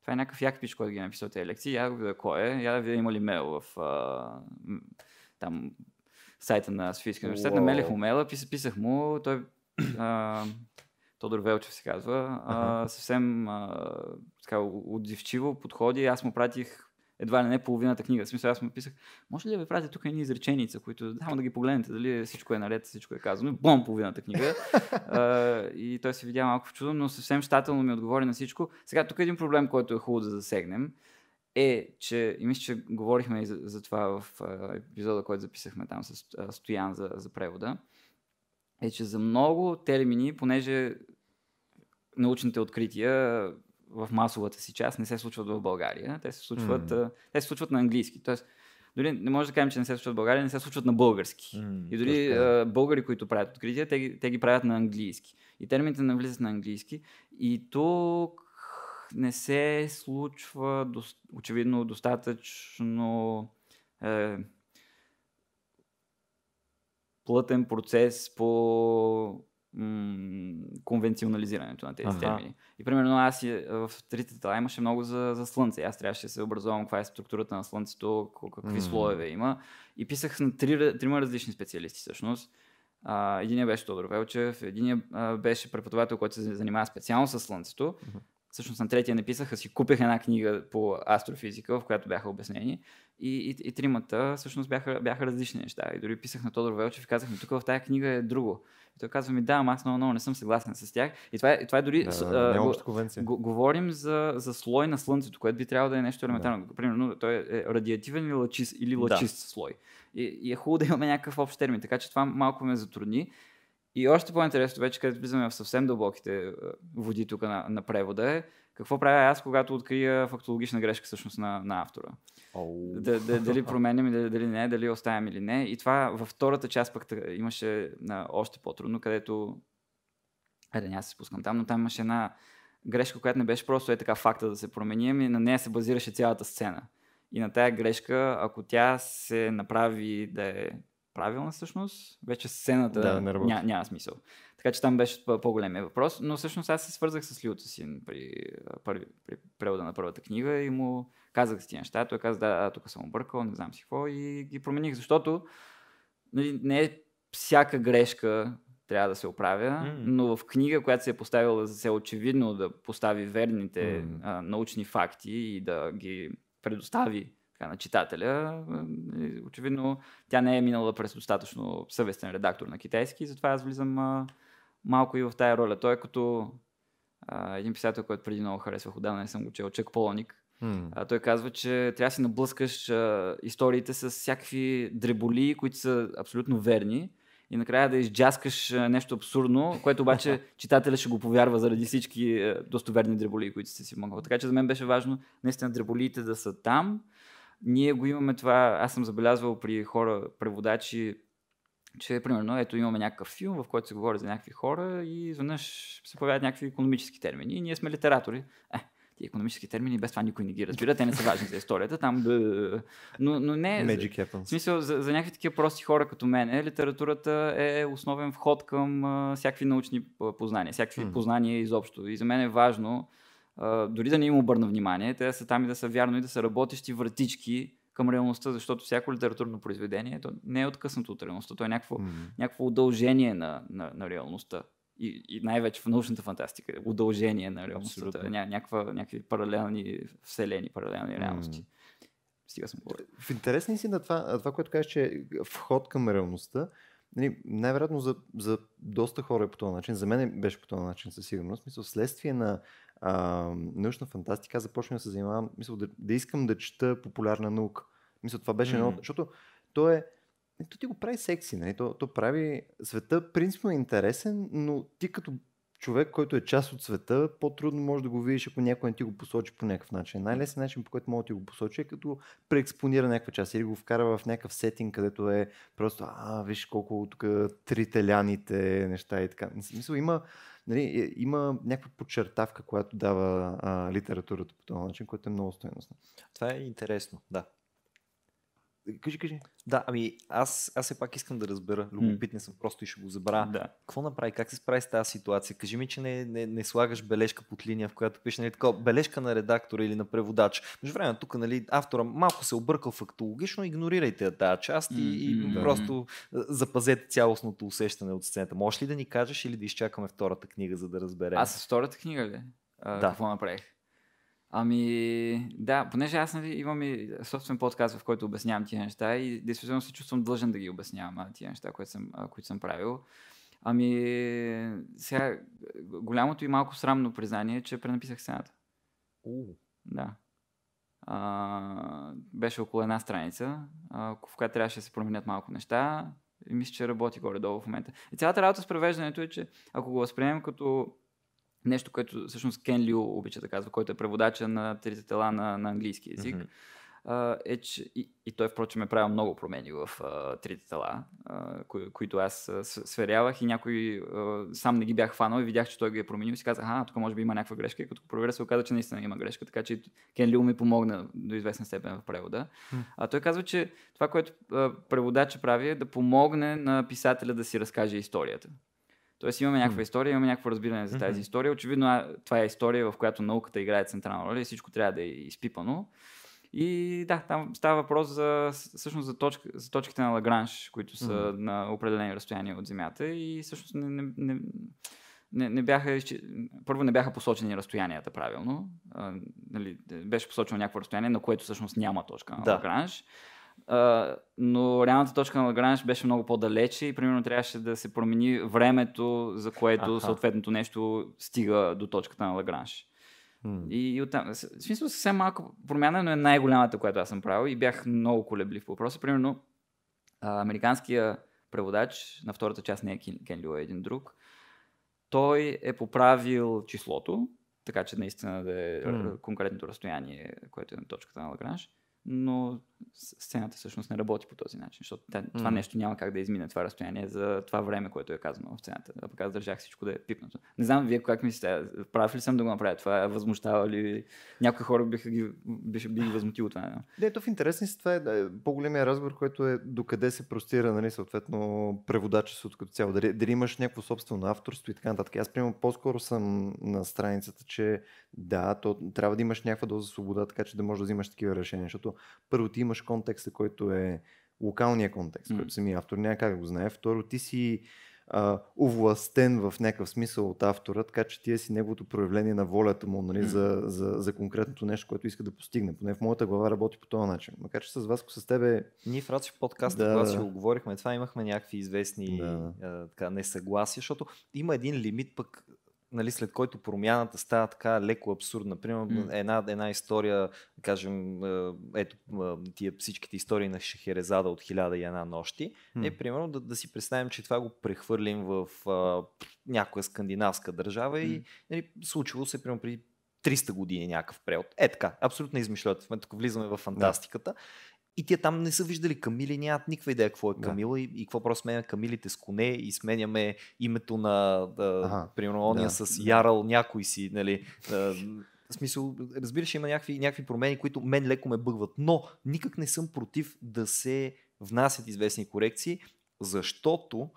C: това е някакъв як пич, който ги е написал тези лекции. Я да видя кой е, я да видя има ли мейл в а, там, сайта на Софийския университет. Wow. Намелих му мейла, пис, писах му, той а, Тодор Велчев се казва, а, съвсем а, така, отзивчиво подходи. Аз му пратих едва ли не половината книга. В смисъл, аз му писах, може ли да ви правите тук едни изреченица, които само да ги погледнете, дали всичко е наред, всичко е казано. Бом половината книга. а, и той се видя малко в чудо, но съвсем щателно ми отговори на всичко. Сега тук е един проблем, който е хубаво да засегнем е, че, и мисля, че говорихме и за, за това в епизода, който записахме там с а, Стоян за, за превода, е, че за много термини, понеже научните открития в масовата си част не се случват в България. Те се случват, mm. те се случват на английски. Тоест, дори не може да кажем, че не се случват в България, не се случват на български. Mm, и дори а, българи, които правят открития, те, те ги правят на английски. И термините навлизат на английски. И тук не се случва до, очевидно достатъчно е, плътен процес по м- конвенционализирането на тези ага. термини. И примерно аз е, в трите тела имаше много за, за Слънце. Аз трябваше да се образувам каква е структурата на Слънцето, какви mm. слоеве има. И писах на три, трима различни специалисти всъщност. Единият беше Тодор Велчев, единият беше преподавател, който се занимава специално с Слънцето. Mm-hmm всъщност на третия написаха си, купих една книга по астрофизика, в която бяха обяснени. И, и, и тримата всъщност бяха, бяха различни неща. И дори писах на Тодор Велчев и казах тук в тази книга е друго. И той казва ми, да, ама аз много, много не съм съгласен с тях. И това, и това е дори... Да, с, а, го, го, говорим за, за слой на Слънцето, което би трябвало да е нещо елементарно. Да. Примерно, той е, е радиативен или лъчист, или лъчист да. слой. И, и е хубаво да имаме някакъв общ термин, така че това малко ме затрудни. И още по-интересно, вече където влизаме в съвсем дълбоките е, води тук на, на превода е, какво правя аз, когато открия фактологична грешка всъщност на, на автора. Oh. Д, д, дали променям или дали не, дали оставям или не. И това във втората част пък имаше на, още по-трудно, където... Айде, няма се спускам там, но там имаше една грешка, която не беше просто е така факта да се промени, ами на нея се базираше цялата сцена. И на тая грешка, ако тя се направи да е правилна всъщност, вече сцената да, не ня, няма смисъл. Така че там беше по-големия въпрос, но всъщност аз се свързах с Люто син при, при, при превода на първата книга и му казах с тези неща. Той каза, да, тук съм объркал, не знам си какво и ги промених, защото нали, не е всяка грешка трябва да се оправя, mm. но в книга, която се е поставила за се очевидно да постави верните mm. а, научни факти и да ги предостави така, на читателя. Очевидно, тя не е минала през достатъчно съвестен редактор на китайски, затова аз влизам а, малко и в тая роля. Той е като а, един писател, който преди много харесвах, отдавна не съм го чел, Чек Полоник. Hmm. А, той казва, че трябва да си наблъскаш а, историите с всякакви дреболи, които са абсолютно верни и накрая да изджаскаш нещо абсурдно, което обаче читателя ще го повярва заради всички достоверни дреболии, които си си могъл. Така че за мен беше важно наистина дреболиите да са там, ние го имаме това, аз съм забелязвал при хора, преводачи, че примерно ето имаме някакъв филм, в който се говори за някакви хора и изведнъж се появяват някакви економически термини. И ние сме литератори. Е, тия економически термини, без това никой не ги разбира, те не са важни за историята, там да... Но, но не... Magic В смисъл, за, за някакви такива прости хора като мен, е, литературата е основен вход към а, всякакви научни познания, всякакви mm. познания изобщо. И за мен е важно дори да не им обърна внимание, те да са там и да са вярно и да са работещи вратички към реалността, защото всяко литературно произведение то не е откъснато от реалността, то е някакво, mm-hmm. някакво удължение на, на, на реалността. И, и най-вече в научната фантастика. Удължение на реалността. Ня, няква, някакви паралелни вселени, паралелни
B: реалности. Mm-hmm. Стига съм говорил. В интересни си на това, това, което кажеш, че е вход към реалността, нали, най-вероятно за, за доста хора е по този начин. За мен е, беше по този начин със сигурност. Мисъл, следствие на а, научна фантастика, започнах да се занимавам, мисля, да, да искам да чета популярна наука. Мисля, това беше mm-hmm. едно, защото то е, то ти го прави секси, нали? то, то прави света принципно е интересен, но ти като човек, който е част от света, по-трудно може да го видиш, ако някой не ти го посочи по някакъв начин. Най-лесният начин, по който мога да ти го посочи, е като преекспонира някаква част или го вкара в някакъв сетинг, където е просто, а, виж колко тук трителяните неща и така. В смисъл има нали, е, има някаква подчертавка, която дава а, литературата по този начин, което е много стоеностно.
A: Това е интересно, да. Кажи, кажи. Да, ами аз, аз все пак искам да разбера. Любопитен съм просто и ще го забравя. Да. Какво направи? Как се справи с тази ситуация? Кажи ми, че не, не, не слагаш бележка под линия, в която пише нали, такова, бележка на редактора или на преводач. Между време, тук нали, автора малко се е объркал фактологично, игнорирайте тази част и, mm-hmm, и да. просто запазете цялостното усещане от сцената. Може ли да ни кажеш или да изчакаме втората книга, за да разберем? Аз
C: с втората книга ли? А, да. Какво
A: направих? Ами, да, понеже
C: аз нали, имам и собствен подкаст, в който обяснявам тия неща и действително се чувствам длъжен да ги обяснявам тия неща, които съм, които съм правил. Ами, сега, голямото и малко срамно признание е, че пренаписах сцената. У. Да. А, беше около една страница, а, в която трябваше да се променят малко неща. И мисля, че работи горе-долу в момента. И цялата работа с превеждането е, че ако го възприемем като Нещо, което всъщност Кен Лю обича да казва, който е преводача на трите тела на, на английски язик. Mm-hmm е, че и, и той, впрочем, е правил много промени в а, трите тела, а, кои, които аз сверявах и някой а, сам не ги бях фанал и видях, че той ги е променил и си казах, а, тук може би има някаква грешка. И като проверя, се оказа, че наистина има грешка, така че Кен Лил ми помогна до известна степен в превода. Mm. А, той казва, че това, което а, преводача прави е да помогне на писателя да си разкаже историята. Тоест имаме някаква история, имаме някакво разбиране за тази история. Очевидно това е история, в която науката играе централна роля и всичко трябва да е изпипано. И да, там става въпрос за, всъщност за, точка, за точките на Лагранж, които са mm-hmm. на определени разстояния от Земята и всъщност не, не, не, не, не бяха, първо не бяха посочени разстоянията правилно. А, нали, беше посочено някакво разстояние, на което всъщност няма точка на да. Лагранж но реалната точка на Лагранж беше много по-далече и примерно трябваше да се промени времето, за което Аха. съответното нещо стига до точката на Лагранж. Hmm. И, и оттам, в смисъл съвсем малко промяна, но е най-голямата, която аз съм правил и бях много колеблив по въпроса. Примерно, а, американския преводач на втората част не е Кен Лю, е един друг. Той е поправил числото, така че наистина да е hmm. конкретното разстояние, което е на точката на Лагранж, но сцената всъщност не работи по този начин, защото тя, mm. това нещо няма как да измине това разстояние за това време, което е казано в сцената. А пък аз държах всичко да е пипнато. Не знам вие как мислите, прав ли съм да го направя това, възмущава ли някои хора биха ги, биха, би ги възмутило това. Не, нали?
B: ето в интересни си това е да, по-големия разговор, който е докъде се простира, нали, съответно, преводачеството като цяло. Дали, дали имаш някакво собствено авторство и така нататък. Аз, примерно, по-скоро съм на страницата, че да, то трябва да имаш някаква доза свобода, така че да можеш да взимаш такива решения, защото първо ти имаш контекста, който е локалния контекст, който самия автор няма как да го знае. Второ, ти си а, овластен в някакъв смисъл от автора, така че ти е си неговото проявление на волята му нали, за, за, за конкретното нещо, което иска да постигне. Поне в моята глава работи по този начин. Макар че с вас, с тебе... Ние в Рацио подкаст, да, когато си го
A: говорихме, това имахме някакви известни да. а, така, несъгласия, защото има един лимит пък нали, след който промяната става така леко абсурдна. Например, mm. една, една история, кажем, ето тия всичките истории на Шехерезада от хиляда и една нощи, mm. е примерно да, да си представим, че това го прехвърлим в а, някоя скандинавска държава mm. и нали, случило се примерно преди 300 години някакъв превод. Е така, абсолютно измишлят. В момента, влизаме в фантастиката. Yeah. И тия там не са виждали Камили, нямат никаква идея какво е Камила да. и, и какво просто сменяме Камилите с коне и сменяме името на, да, ага, примерно, ония да. с Ярал някой си, нали, да, в смисъл, разбираш, има някакви, някакви промени, които мен леко ме бъгват, но никак не съм против да се внасят известни корекции, защото,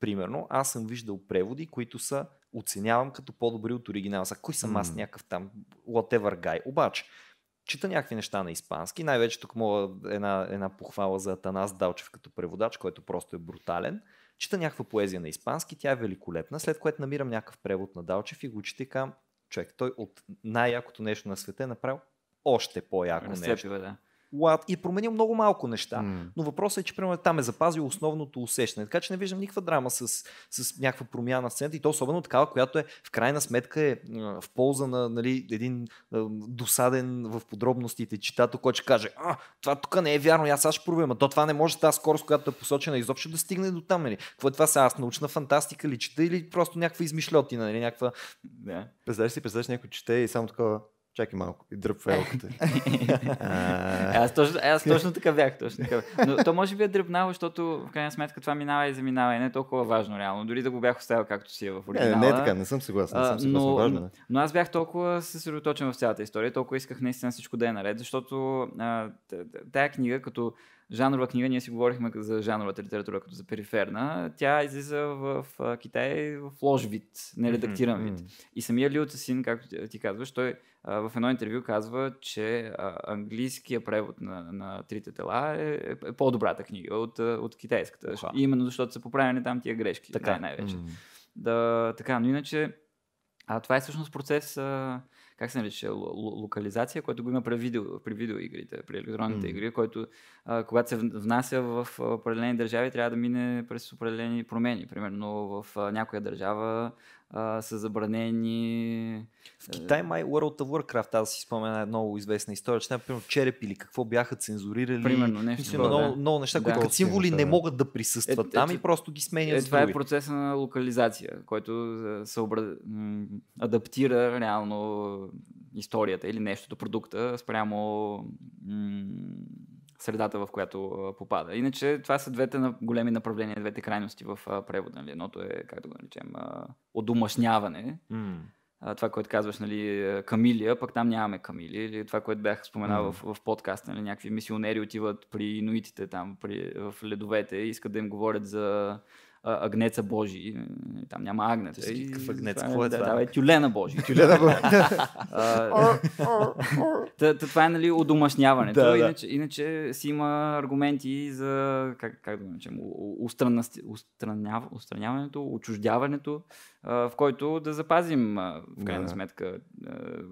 A: примерно, аз съм виждал преводи, които са оценявам като по-добри от оригинала. За кой съм mm. аз някакъв там whatever guy? Обаче, Чита някакви неща на испански. Най-вече тук мога една, една похвала за Атанас Далчев като преводач, който просто е брутален. Чита някаква поезия на испански, тя е великолепна, след което намирам някакъв превод на Далчев и го чета и човек, той от най-якото нещо на света е направил още по-яко нещо. Да wild, и променил много малко неща. Mm. Но въпросът е, че примерно там е запазил основното усещане. Така че не виждам никаква драма с, с някаква промяна в сцената и то особено такава, която е в крайна сметка е в полза на нали, един досаден в подробностите читател, който ще каже, а, това тук не е вярно, аз аз ще проверя, а то това не може тази скорост, която е посочена изобщо да стигне до там. Нали. Какво е това сега? Аз научна фантастика ли чета или просто някаква измишлетина, нали, някаква... Yeah. Представяш си, представяш някой чете и само такова, Чакай малко и дръпва елката. аз, точно, аз точно
C: така бях. Точно така. Но то може би е дръпнало, защото в крайна сметка това минава и заминава и не е толкова важно реално. Дори да го бях оставил както си е в оригинала. Не, не е така, не съм съгласен. Не съм съгласен но, важно, не. но аз бях толкова съсредоточен в цялата история, толкова исках наистина всичко да е наред, защото а, тая книга като жанрова книга, ние си говорихме за жанровата литература като за периферна, тя излиза в Китай в лош вид, нередактиран вид. И самия Лио Цесин, както ти казваш, той в едно интервю казва, че английския превод на, на трите тела е, е по-добрата книга от, от китайската. Уха. И именно защото са поправени там тия грешки. Така. Най- най-вече. Mm-hmm. Да, така, но иначе а, това е всъщност процес а, как се нарича, локализация, което го има при, видео, при видеоигрите, при електронните mm. игри, който а, когато се внася в определени държави, трябва да мине през определени промени. Примерно в а, някоя държава а, са
A: забранени. В е, Китай май World of Warcraft, аз си спомена една много известна история, че например череп или какво бяха цензурирали. Примерно нещо. Мисля, да, много, много неща, да. които като символи да. не могат да присъстват е, там е, и просто ги сменят. Е, това е
C: процеса на локализация, който е, се обра... адаптира реално историята или нещото, продукта спрямо м- средата, в която попада. Иначе това са двете големи направления, двете крайности в превода. Нали? Едното е, как да го наречем, одомашняване. Mm. Това, което казваш, нали, е, камилия, пък там нямаме камилия, Или това, което бях споменал mm. в, в подкаста, нали, някакви мисионери отиват при инуитите там, при, в ледовете и искат да им говорят за а, агнеца Божи. Е, там няма агнец. Е, какъв агнец? Какво е това? Да, да, е тюлена Божи. Тюлена Божи. Това е нали, одомашняването. Иначе, иначе си има аргументи за как, как да наречем, устраняването, отчуждяването, в който да запазим в крайна сметка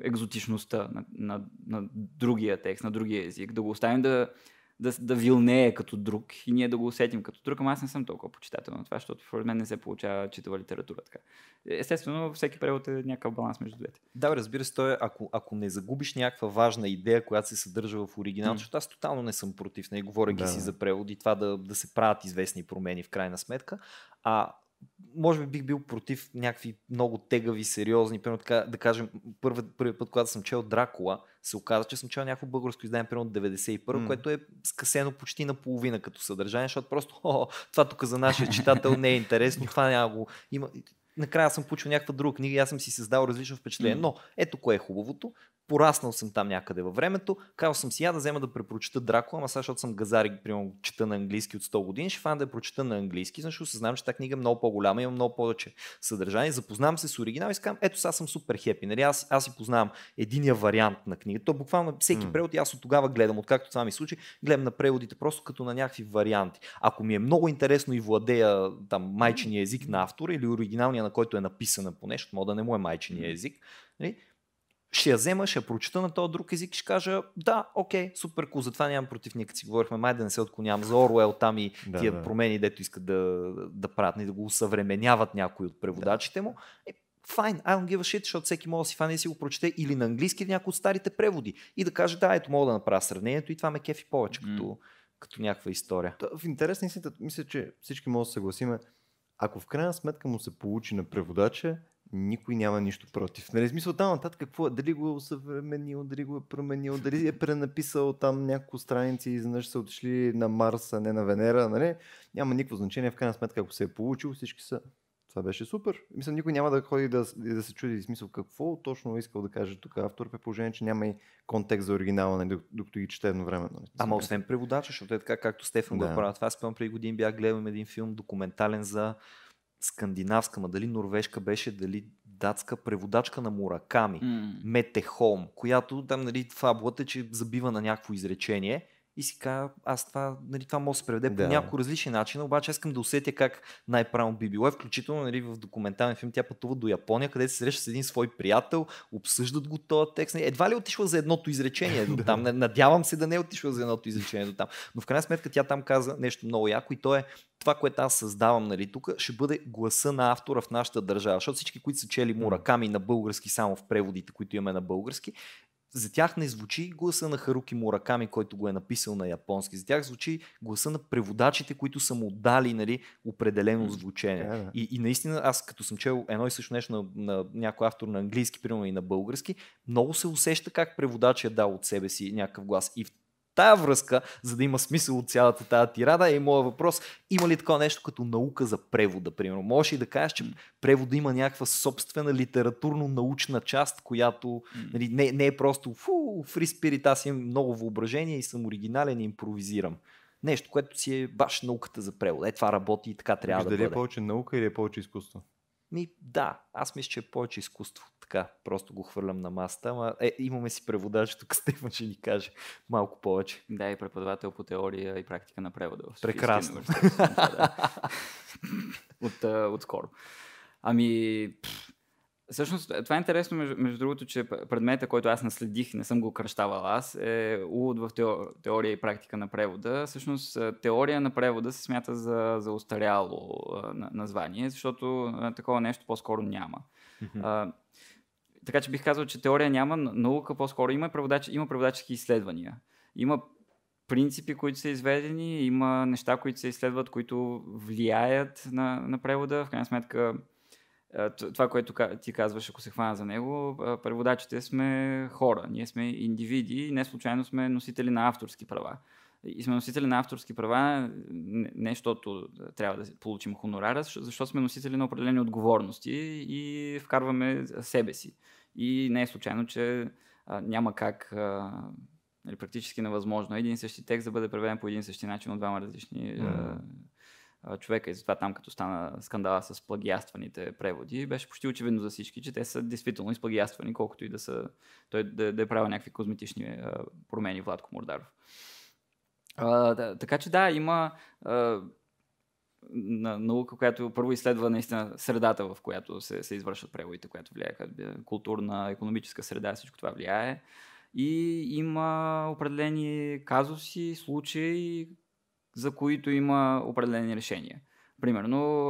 C: екзотичността на, на, на другия текст, на другия език, да го оставим да да, да вилнее като друг и ние да го усетим като друг, ама аз не съм толкова почитател на това, защото според мен не се получава читава литература така. Естествено, всеки превод е някакъв баланс между двете.
A: Да, разбира се, той, е, ако, ако не загубиш някаква важна идея, която се съдържа в оригинал, mm. защото аз тотално не съм против, не говоря да. си за преводи, това да, да се правят известни промени в крайна сметка, а може би бих бил против някакви много тегави, сериозни, примерно така, да кажем, първият първи път, когато съм чел Дракула, се оказа, че съм чел някакво българско издание, примерно от 91, mm. което е скъсено почти наполовина като съдържание, защото просто о, това тук за нашия читател не е интересно, това няма го... Има, накрая съм получил някаква друга книга и аз съм си създал различно впечатление. Mm. Но ето кое е хубавото пораснал съм там някъде във времето, казал съм си я да взема да препрочета Дракула, ама сега, защото съм газари, примерно, чета на английски от 100 години, ще фана да я прочета на английски, защото съзнавам, че тази книга е много по-голяма, има много повече съдържание, запознавам се с оригинал и казвам, ето сега съм супер хепи, нали, аз, аз си познавам единия вариант на книгата, то буквално е всеки mm. превод и аз от тогава гледам, откакто това ми случи, гледам на преводите просто като на някакви варианти. Ако ми е много интересно и владея там майчиния език на автора или оригиналния, на който е написана по нещо, мога да не му е майчиния език, нали, ще я взема, ще я прочета на този друг език и ще кажа, да, окей, супер кул, затова нямам против никак си говорихме, май да не се отклонявам за Оруел там и да, тия да. промени, дето искат да, да правят, и нали, да го усъвременяват някои от преводачите да. му. Е, файн, I don't give a shit, защото всеки може да си фане и си го прочете или на английски в някои от старите преводи и да каже, да, ето мога да направя сравнението и това ме кефи повече mm. като, като някаква история. Та, в интерес на мисля, че всички
B: може да съгласиме, ако в крайна сметка му се получи на преводача, никой няма нищо против. Нали, смисъл там нататък какво е, дали го е усъвременил, дали го е променил, дали е пренаписал там няколко страници и изведнъж са отишли на Марс, а не на Венера, нали? Няма никакво значение, в крайна сметка, ако се е получил, всички са това беше супер. Мисля, никой няма да ходи да, да се чуди смисъл какво точно е искал да каже тук автор, при положение, че няма и контекст за оригинала, нали, докато ги
A: чете едновременно. Нали. Ама освен преводача, защото е така, както Стефан да. го е Това аз преди години бях гледал един филм документален за скандинавска, ма дали норвежка беше, дали датска преводачка на Мураками, mm. Метехом, която там нали, фабулата е, че забива на някакво изречение и си кажа, аз това, нали, това мога да се преведе да. по няколко различни начина, обаче искам да усетя как най-правилно би било. Е, включително нали, в документален филм тя пътува до Япония, къде се среща с един свой приятел, обсъждат го този текст. Нали, едва ли е отишла за едното изречение до там. Надявам се да не е отишла за едното изречение до там. Но в крайна сметка тя там каза нещо много яко и то е това, което аз създавам нали, тук, ще бъде гласа на автора в нашата държава. Защото всички, които са чели Мураками на български, само в преводите, които имаме на български, за тях не звучи гласа на Харуки Мураками, който го е написал на японски. За тях звучи гласа на преводачите, които са му дали нали, определено звучение. Yeah, yeah. Е, и, и наистина, аз като съм чел едно и също нещо на, на някой автор на английски, примерно и на български, много се усеща как преводачът е дал от себе си някакъв глас. И в тая връзка, за да има смисъл от цялата тази тирада, е моят въпрос. Има ли такова нещо като наука за превода, примерно? Можеш и да кажеш, че превода има някаква собствена литературно-научна част, която нали, не, не е просто фу, фри спирит, аз имам много въображение и съм оригинален и импровизирам. Нещо, което си е баш науката за превода. Е, това работи и така трябва Виж, да дали е бъде. Дали е повече наука или е повече изкуство? Ми, да, аз мисля, че е повече изкуство. Така, просто го хвърлям на масата. Ама, е, имаме си преводач, тук Стефан ще ни каже малко повече. Да, и преподавател по теория и практика на превода. Прекрасно.
C: от, от скоро. Ами, Всъщност, е, това е интересно, между, между другото, че предмета, който аз наследих, не съм го кръщавал аз, е увод в теория и практика на превода. Всъщност, е, теория на превода се смята за, за устаряло е, название, защото такова нещо по-скоро няма. Mm-hmm. А, така че бих казал, че теория няма, наука по-скоро има, преводач, има преводачески изследвания. Има принципи, които са изведени, има неща, които се изследват, които влияят на, на превода. В крайна сметка, е, това, което ти казваш, ако се хвана за него, преводачите сме хора, ние сме индивиди и не случайно сме носители на авторски права. И сме носители на авторски права не защото трябва да получим хонорара, защото сме носители на определени отговорности и вкарваме себе си. И не е случайно, че няма как или нали, практически невъзможно един и същи текст да бъде преведен по един и същи начин от двама различни mm човека и затова там като стана скандала с плагиастваните преводи, беше почти очевидно за всички, че те са действително изплагиаствани, колкото и да са той да, да е правил някакви козметични промени Владко Мордаров. А, да, така че да, има а, на наука, която първо изследва наистина средата, в която се, се извършват преводите, която влияе културна, економическа среда, всичко това влияе. И има определени казуси, случаи, за които има определени решения. Примерно,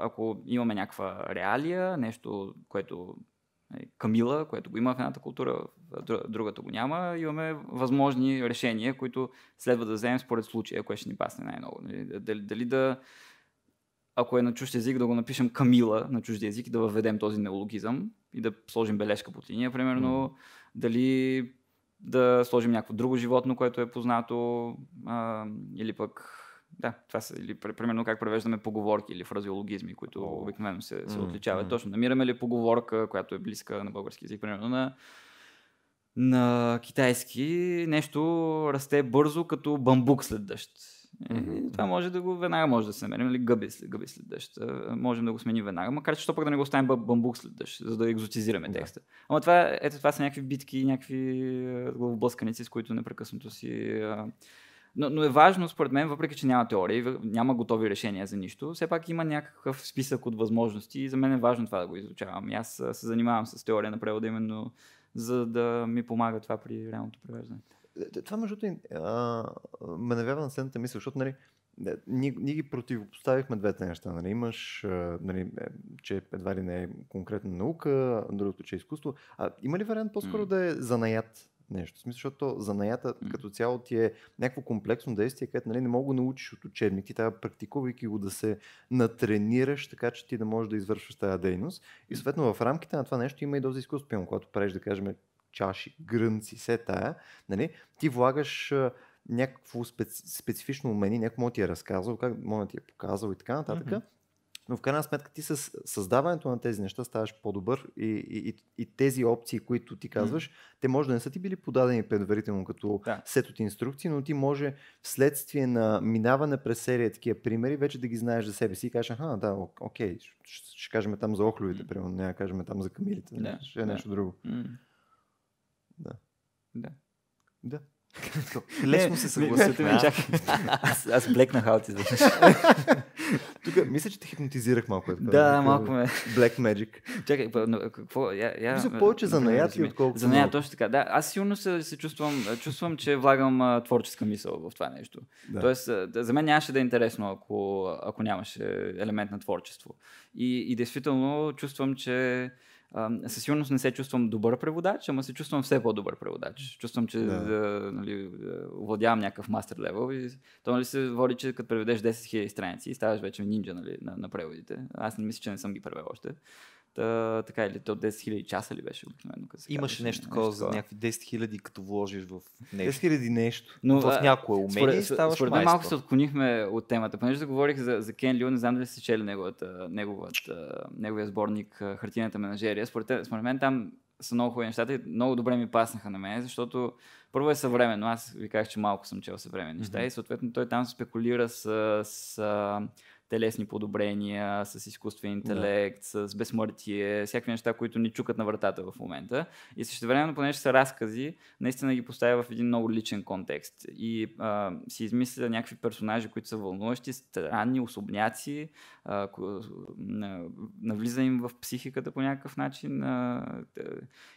C: ако имаме някаква реалия, нещо, което нали, Камила, което го има в едната култура, в другата го няма, имаме възможни решения, които следва да вземем според случая, кое ще ни пасне най-много. Нали, дали, дали да, ако е на чужд език, да го напишем Камила на чужд език и да въведем този неологизъм и да сложим бележка под линия, примерно, mm. дали да сложим някакво друго животно, което е познато, а, или пък да, това са, или примерно как превеждаме поговорки или фразеологизми, които обикновено се, се отличават. Mm-hmm. Точно, намираме ли поговорка, която е близка на български язик, примерно на, на китайски, нещо расте бързо като бамбук след дъжд. Mm-hmm. Това може да го веднага може да се намерим, или нали, гъби, гъби след дъжд. Можем да го сменим веднага, макар че то пък да не го оставим бамбук след дъжд, за да екзотизираме yeah. текста. Ама това, ето това са някакви битки, някакви главоблъсканици, с които непрекъснато си... Но, но е важно, според мен, въпреки че няма теории, няма готови решения за нищо, все пак има някакъв списък от възможности и за мен е важно това да го изучавам. И аз се занимавам с теория на превода именно за да ми помага това при реалното превеждане.
B: Е, това, между другото, ме навява на следната мисъл, защото, нали, е, ние, ние ги противопоставихме двете неща. Нали? Имаш, е, нали, че едва ли не е конкретна наука, другото, че е изкуство. А има ли вариант по-скоро mm. да е занаят нещо? В смисъл, защото занаята mm. като цяло ти е някакво комплексно действие, където нали, не мога да научиш от учебник. Ти трябва, практикувайки го, да се натренираш, така че ти да можеш да извършваш тази дейност. И съответно в рамките на това нещо има и доза изкуство. когато правиш, да кажем, чаши, грънци, се тая, нали, ти влагаш някакво специ, специфично умение, някой му ти е разказал, как му да ти е показал и така нататък. Mm-hmm. Но в крайна сметка ти с създаването на тези неща ставаш по-добър и, и, и, и тези опции, които ти казваш, mm-hmm. те може да не са ти били подадени предварително като да. сет от инструкции, но ти може вследствие на минаване през серия такива примери, вече да ги знаеш за себе си и кажеш, аха, да, окей, ще, ще кажем там за охлювите, mm-hmm. примерно, няма да кажем там за камилите, yeah. Нали? ще е да. нещо друго. Mm-hmm. Да. Да. Да. Лесно се съгласите. Аз, аз блекнах аут изведнъж.
C: Тук мисля, че те хипнотизирах малко. е. да, да, малко ме. Black Magic. Чакай, какво? Я, я... Мисля, повече наяти, отколкото. наяти, точно така. Да, аз силно се, се чувствам, чувствам, че влагам а, творческа мисъл в това нещо. Да. Тоест, за мен нямаше да е интересно, ако, ако нямаше елемент на творчество. И, и действително чувствам, че със сигурност не се чувствам добър преводач, ама се чувствам все по-добър преводач. Чувствам, че да. Да, нали, владявам някакъв мастер левел и то нали, се води, че като преведеш 10 000 страници и ставаш вече нинджа нали, на, на преводите. Аз не мисля, че не съм ги превел още. Та, така или то 10 000 часа ли беше обикновено? Имаше казваш, нещо такова за някакви 10 000, като вложиш в нещо. 10 000 нещо. Но, в някое умение според, ставаш според мен малко се отклонихме от темата. Понеже да говорих за, за Кен Лю, не знам дали сте чели неговата, неговата, неговия сборник Хартината менажерия. Според, според мен там са много хубави нещата и много добре ми паснаха на мен, защото първо е съвременно. Аз ви казах, че малко съм чел съвременни неща mm-hmm. и съответно той там спекулира с, с телесни подобрения, с изкуствен интелект, да. с безсмъртие, всякакви неща, които ни чукат на вратата в момента. И същевременно, понеже са разкази, наистина ги поставя в един много личен контекст. И а, си измисля някакви персонажи, които са вълнуващи, странни, особняци, а, навлиза им в психиката по някакъв начин. А,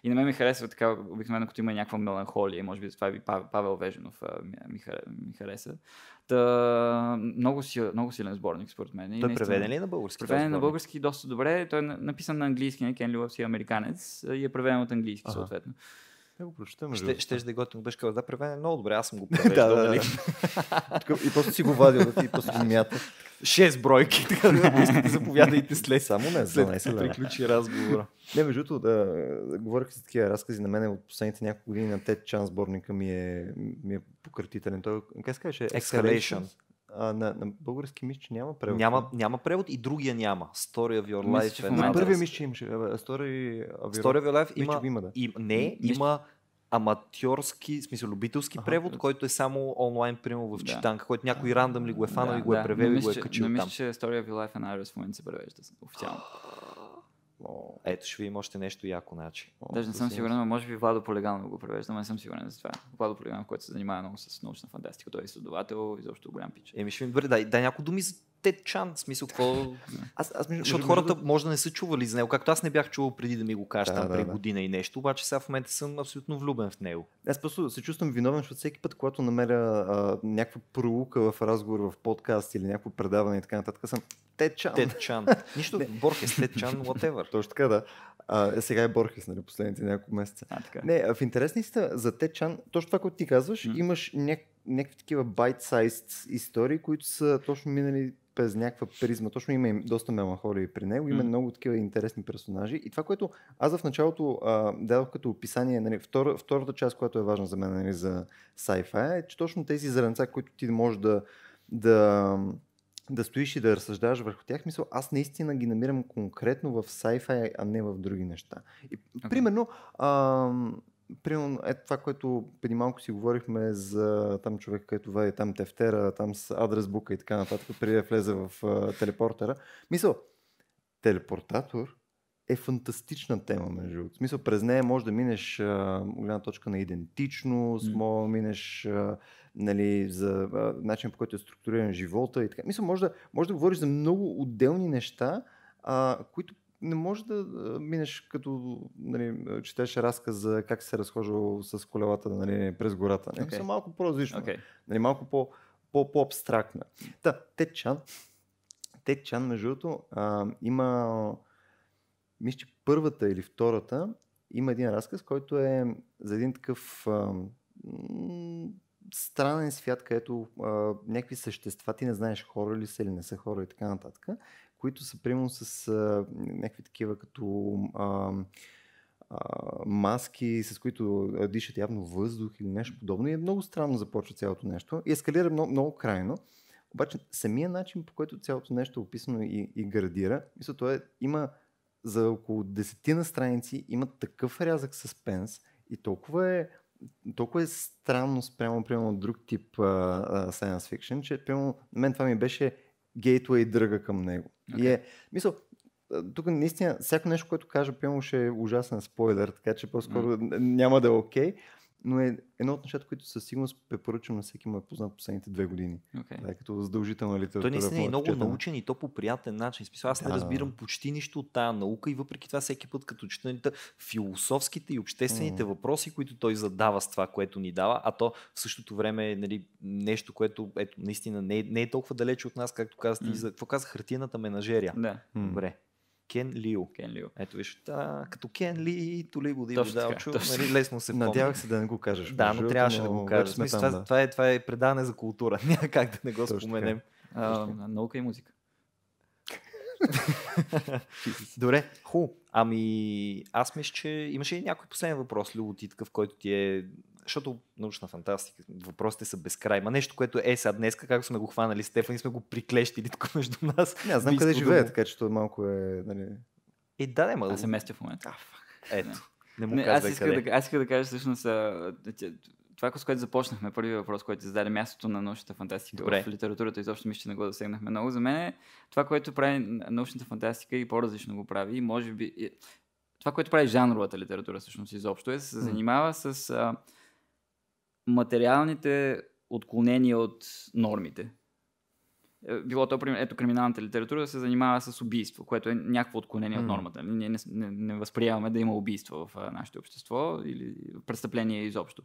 C: и на мен ми харесва така, обикновено, като има някаква меланхолия, може би това би Павел Веженов ми, хареса. Та, много, сил, много силен сборник, според мен. И той наистина, преведен ли е на български? Преведен е на български доста добре. Той е написан на английски, не Кенли си американец
A: и е преведен от английски, ага. съответно. Не го прочета. Ще, ще, ще е готин, беше казал, да, преведен е много добре, аз съм го правил. да, да, нали? да. и после си го вадил, да ти после земята. Шест бройки, така да искате, заповядайте след. Само не, след не се приключи разговора.
B: Не, между другото, да, да говорих за такива разкази на мен от последните няколко години на Тед Чан сборника ми е, ми е
A: пократителен. Той, как се каже? Escalation.
B: А, на, на български мисля, че няма превод. Няма, няма
A: превод и другия няма. Story of Your Life мисля, е една. Първия мисля,
B: че имаше. Story of Your, Story of
A: your Life има, има, да. и, не, мисля... има аматьорски, в смисъл любителски ага, превод, да. който е само онлайн, примерно в да. читанка, който някой рандъм ли го е фанал да, и го е превел да. и го е качил там. мисля,
C: че Story of Your Life е най-ресвоен се превежда официално. Ето ще видим още нещо яко начин. Даже не съм сигурен, но може би Владо Полеганов го превежда, но не съм сигурен за това. Владо Полегано, който се занимава много с
A: научна фантастика, той е изследовател, изобщо голям пич. Еми ще ми бъде, дай, дай някои думи за Тед Чан. В смисъл, какво... аз, аз, защото хората може да не са чували за него, както аз не бях чувал преди да ми го кажа да, там да, при да. година и нещо, обаче сега в момента съм абсолютно влюбен в него. Аз просто се чувствам виновен, защото всеки път, когато
B: намеря а, някаква пролука в разговор в подкаст или някакво предаване и така нататък, съм
A: Тед Чан. Тед Чан.
B: Нищо, Борхес, Тед Чан, whatever. Точно така, да. А, е, сега е Борхес, нали, последните няколко месеца. А, така. Е. Не, в интересни сте за Тед Чан, точно това, което ти казваш, mm. имаш някакви някакви такива bite-sized истории, които са точно минали през някаква призма. Точно има и доста меланхолия при него. Има mm. много такива интересни персонажи. И това, което аз в началото а, дадох като описание, нали, втор, втората част, която е важна за мен нали, за sci-fi, е, че точно тези зранца, които ти можеш да, да, да стоиш и да разсъждаваш върху тях, мисъл, аз наистина ги намирам конкретно в sci-fi, а не в други неща. И, okay. Примерно, а, примерно, ето това, което преди малко си говорихме за там човек, който вади там тефтера, там с адрес бука и така нататък, преди да влезе в uh, телепортера. Мисъл, телепортатор е фантастична тема, между другото. Смисъл, през нея може да минеш гледна точка на идентичност, mm. може да минеш uh, нали, за uh, начин по който е структуриран живота и така. Мисъл, може да, може да говориш за много отделни неща, uh, които не може да минеш като нали, четеш разказ за как се е разхождал с колелата нали, през гората. Не? Okay. Са малко по-различно. Okay. Нали, малко по, абстрактна Та, Течан. Течан, между другото, има мисля, че първата или втората има един разказ, който е за един такъв странен свят, където а, някакви същества, ти не знаеш хора ли са или не са хора и така нататък, които са примерно с а, някакви такива като а, а, маски, с които дишат явно въздух или нещо подобно. И е много странно започва цялото нещо. И ескалира много, много крайно. Обаче самия начин, по който цялото нещо е описано и, и градира, мисля, то е, има за около десетина страници, има такъв рязък съспенс и толкова е толкова е странно спрямо, примерно, друг тип а, а, science fiction, че, примерно, мен това ми беше гейтвей дръга към него. Okay. И е, мисъл, тук наистина, всяко нещо, което кажа, примерно, ще е ужасен спойлер, така че по-скоро mm. няма да е окей. Okay но е едно от нещата, които със сигурност препоръчвам на всеки му е познат последните две години. Okay. Да, като задължителна литература. Той наистина е много четам. научен
A: и то по приятен начин. Смисъл, аз не да. разбирам почти нищо от тая наука и въпреки това всеки път като чета нали, философските и обществените mm. въпроси, които той задава с това, което ни дава, а то в същото време е нали, нещо, което ето, наистина не е, не е толкова далече от нас, както казах mm. и за какво каза хартината менажерия. Да. Добре. Кен Лио. Кен Лио. Ето виж, да, като Кен Ли, Толи го диво далчо, нали, лесно се Надявах се да не го кажеш. Да, но трябваше да го кажеш. Смисъл, това, това, е, това е предане за култура. Няма как да не го Точно споменем. А, наука и музика. Добре, ху. Ами, аз мисля, че имаше и някой последен въпрос, Любо, ти такъв, който ти е защото научна фантастика, въпросите са Ма Нещо, което е сега днес, както сме го хванали Стефани, сме го приклещили тук между нас. Не, аз знам къде живее,
B: така че това малко е... Нали... И да, не, мал... Аз се местя
A: в момента. А, Ето. Не.
B: Не му не, аз, исках къде. да,
C: аз исках да кажа всъщност а, това, с което започнахме, първият въпрос, който е зададе мястото на научната фантастика Добре. в литературата, изобщо мисля, че не го засегнахме много. За мен е това, което прави научната фантастика и по-различно го прави, и може би това, което прави жанровата литература всъщност изобщо е, се занимава с а, материалните отклонения от нормите. Е, било то, ето криминалната литература се занимава с убийство, което е някакво отклонение mm. от нормата. Нали, ние не, не, не възприемаме да има убийство в нашето общество или престъпление изобщо.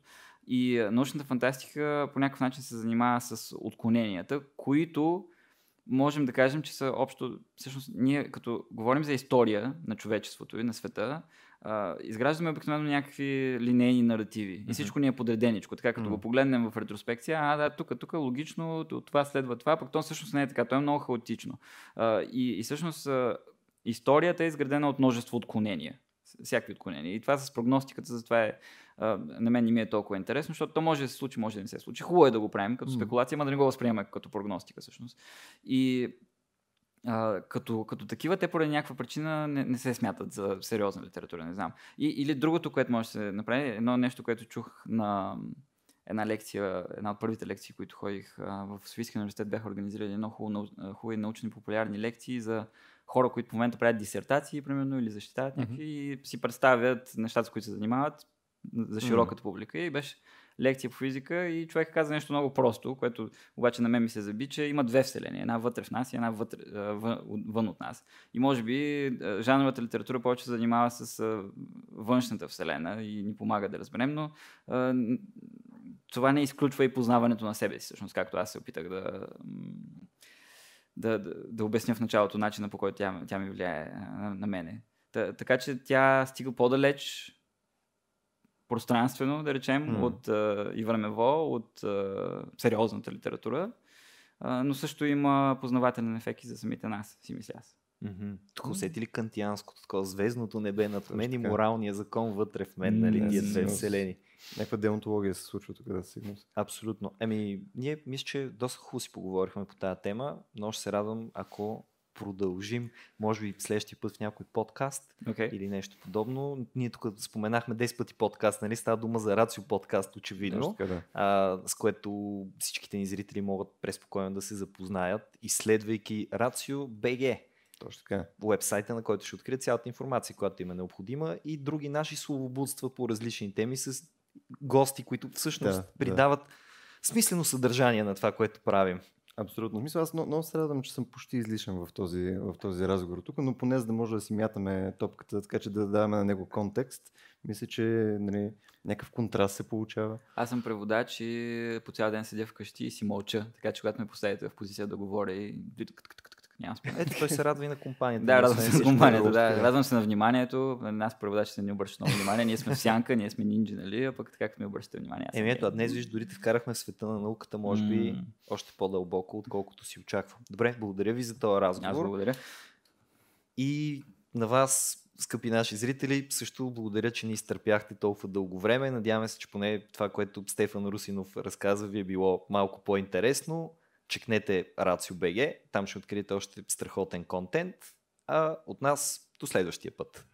C: И научната фантастика по някакъв начин се занимава с отклоненията, които можем да кажем, че са общо... Всъщност, ние като говорим за история на човечеството и на света, изграждаме обикновено някакви линейни наративи. И всичко ни е подреденичко. Така като го погледнем в ретроспекция, а да, тук, тук, логично, това следва това, пък то всъщност не е така. То е много хаотично. А, и, и всъщност а, историята е изградена от множество отклонения. Всякакви отклонения. И това с прогностиката, затова е, на мен не ми е толкова интересно, защото то може да се случи, може да не се случи. Хубаво е да го правим като спекулация, ама да не го възприемаме като прогностика всъщност. И а, като, като такива, те поради някаква причина не, не се смятат за сериозна литература, не знам. И, или другото, което може да се направи, е едно нещо, което чух на една лекция, една от първите лекции, които ходих а, в Софийския университет, бяха организирали едно хубаво, хубави научни популярни лекции за хора, които в момента правят дисертации, примерно, или защитават някакви mm-hmm. и си представят нещата, с които се занимават за широката mm-hmm. публика. И беше лекция по физика и човек каза нещо много просто, което обаче на мен ми се заби, че има две вселени. Една вътре в нас и една вътре, вън от нас. И може би жанровата литература повече се занимава с външната вселена и ни помага да разберем, но това не изключва и познаването на себе си, всъщност, както аз се опитах да, да, да, да обясня в началото начина по който тя, тя ми влияе на, на мене. Та, така че тя стига по-далеч пространствено, да речем, mm. от, а, и времево, от а, сериозната литература, а, но също има познавателен ефект и за самите нас, си
A: мисля аз. Mm-hmm. Тук усети ли кантианското, такова звездното небе над мен и моралния закон вътре в мен, нали, тия две вселени.
B: Някаква демонтология се случва тук, да сигурност.
A: Абсолютно. Еми, ние мисля, че доста хубаво си поговорихме по тази тема, но ще се радвам, ако продължим, може би следващия път в някой подкаст okay. или нещо подобно. Ние тук споменахме 10 пъти подкаст, нали? Става дума за Рацио подкаст, очевидно, така, да. а, с което всичките ни зрители могат преспокойно да се запознаят, изследвайки Рацио БГ. Точно така. Уебсайта, на който ще открият цялата информация, която им е необходима и други наши словобудства по различни теми с гости, които всъщност да, придават да. смислено съдържание на това, което правим. Абсолютно. Мисля, аз много, се радвам, че съм почти излишен в този,
B: в този разговор тук, но поне за да може да си мятаме топката, така че да даваме на него контекст, мисля, че нали, някакъв контраст се получава.
C: Аз съм преводач и по цял ден седя вкъщи и си мълча, така че когато ме поставите в позиция да говоря и няма спомена. Ето, той се радва и на компанията. да, радвам се на компанията, да. Радвам се на вниманието. Нас преводачите ни обръщат много внимание. Ние сме в сянка, ние сме нинджи, нали? А пък така, ми обръщате внимание. Еми, ето, а днес виж, дори
A: те вкарахме в света на науката, може би, още по-дълбоко, отколкото си очаквам. Добре, благодаря ви за този разговор. Аз благодаря. И на вас, скъпи наши зрители, също благодаря, че ни изтърпяхте толкова дълго време. Надяваме се, че поне това, което Стефан Русинов разказва, ви е било малко по-интересно чекнете RACIO.BG, там ще откриете още страхотен контент. А от нас до следващия път.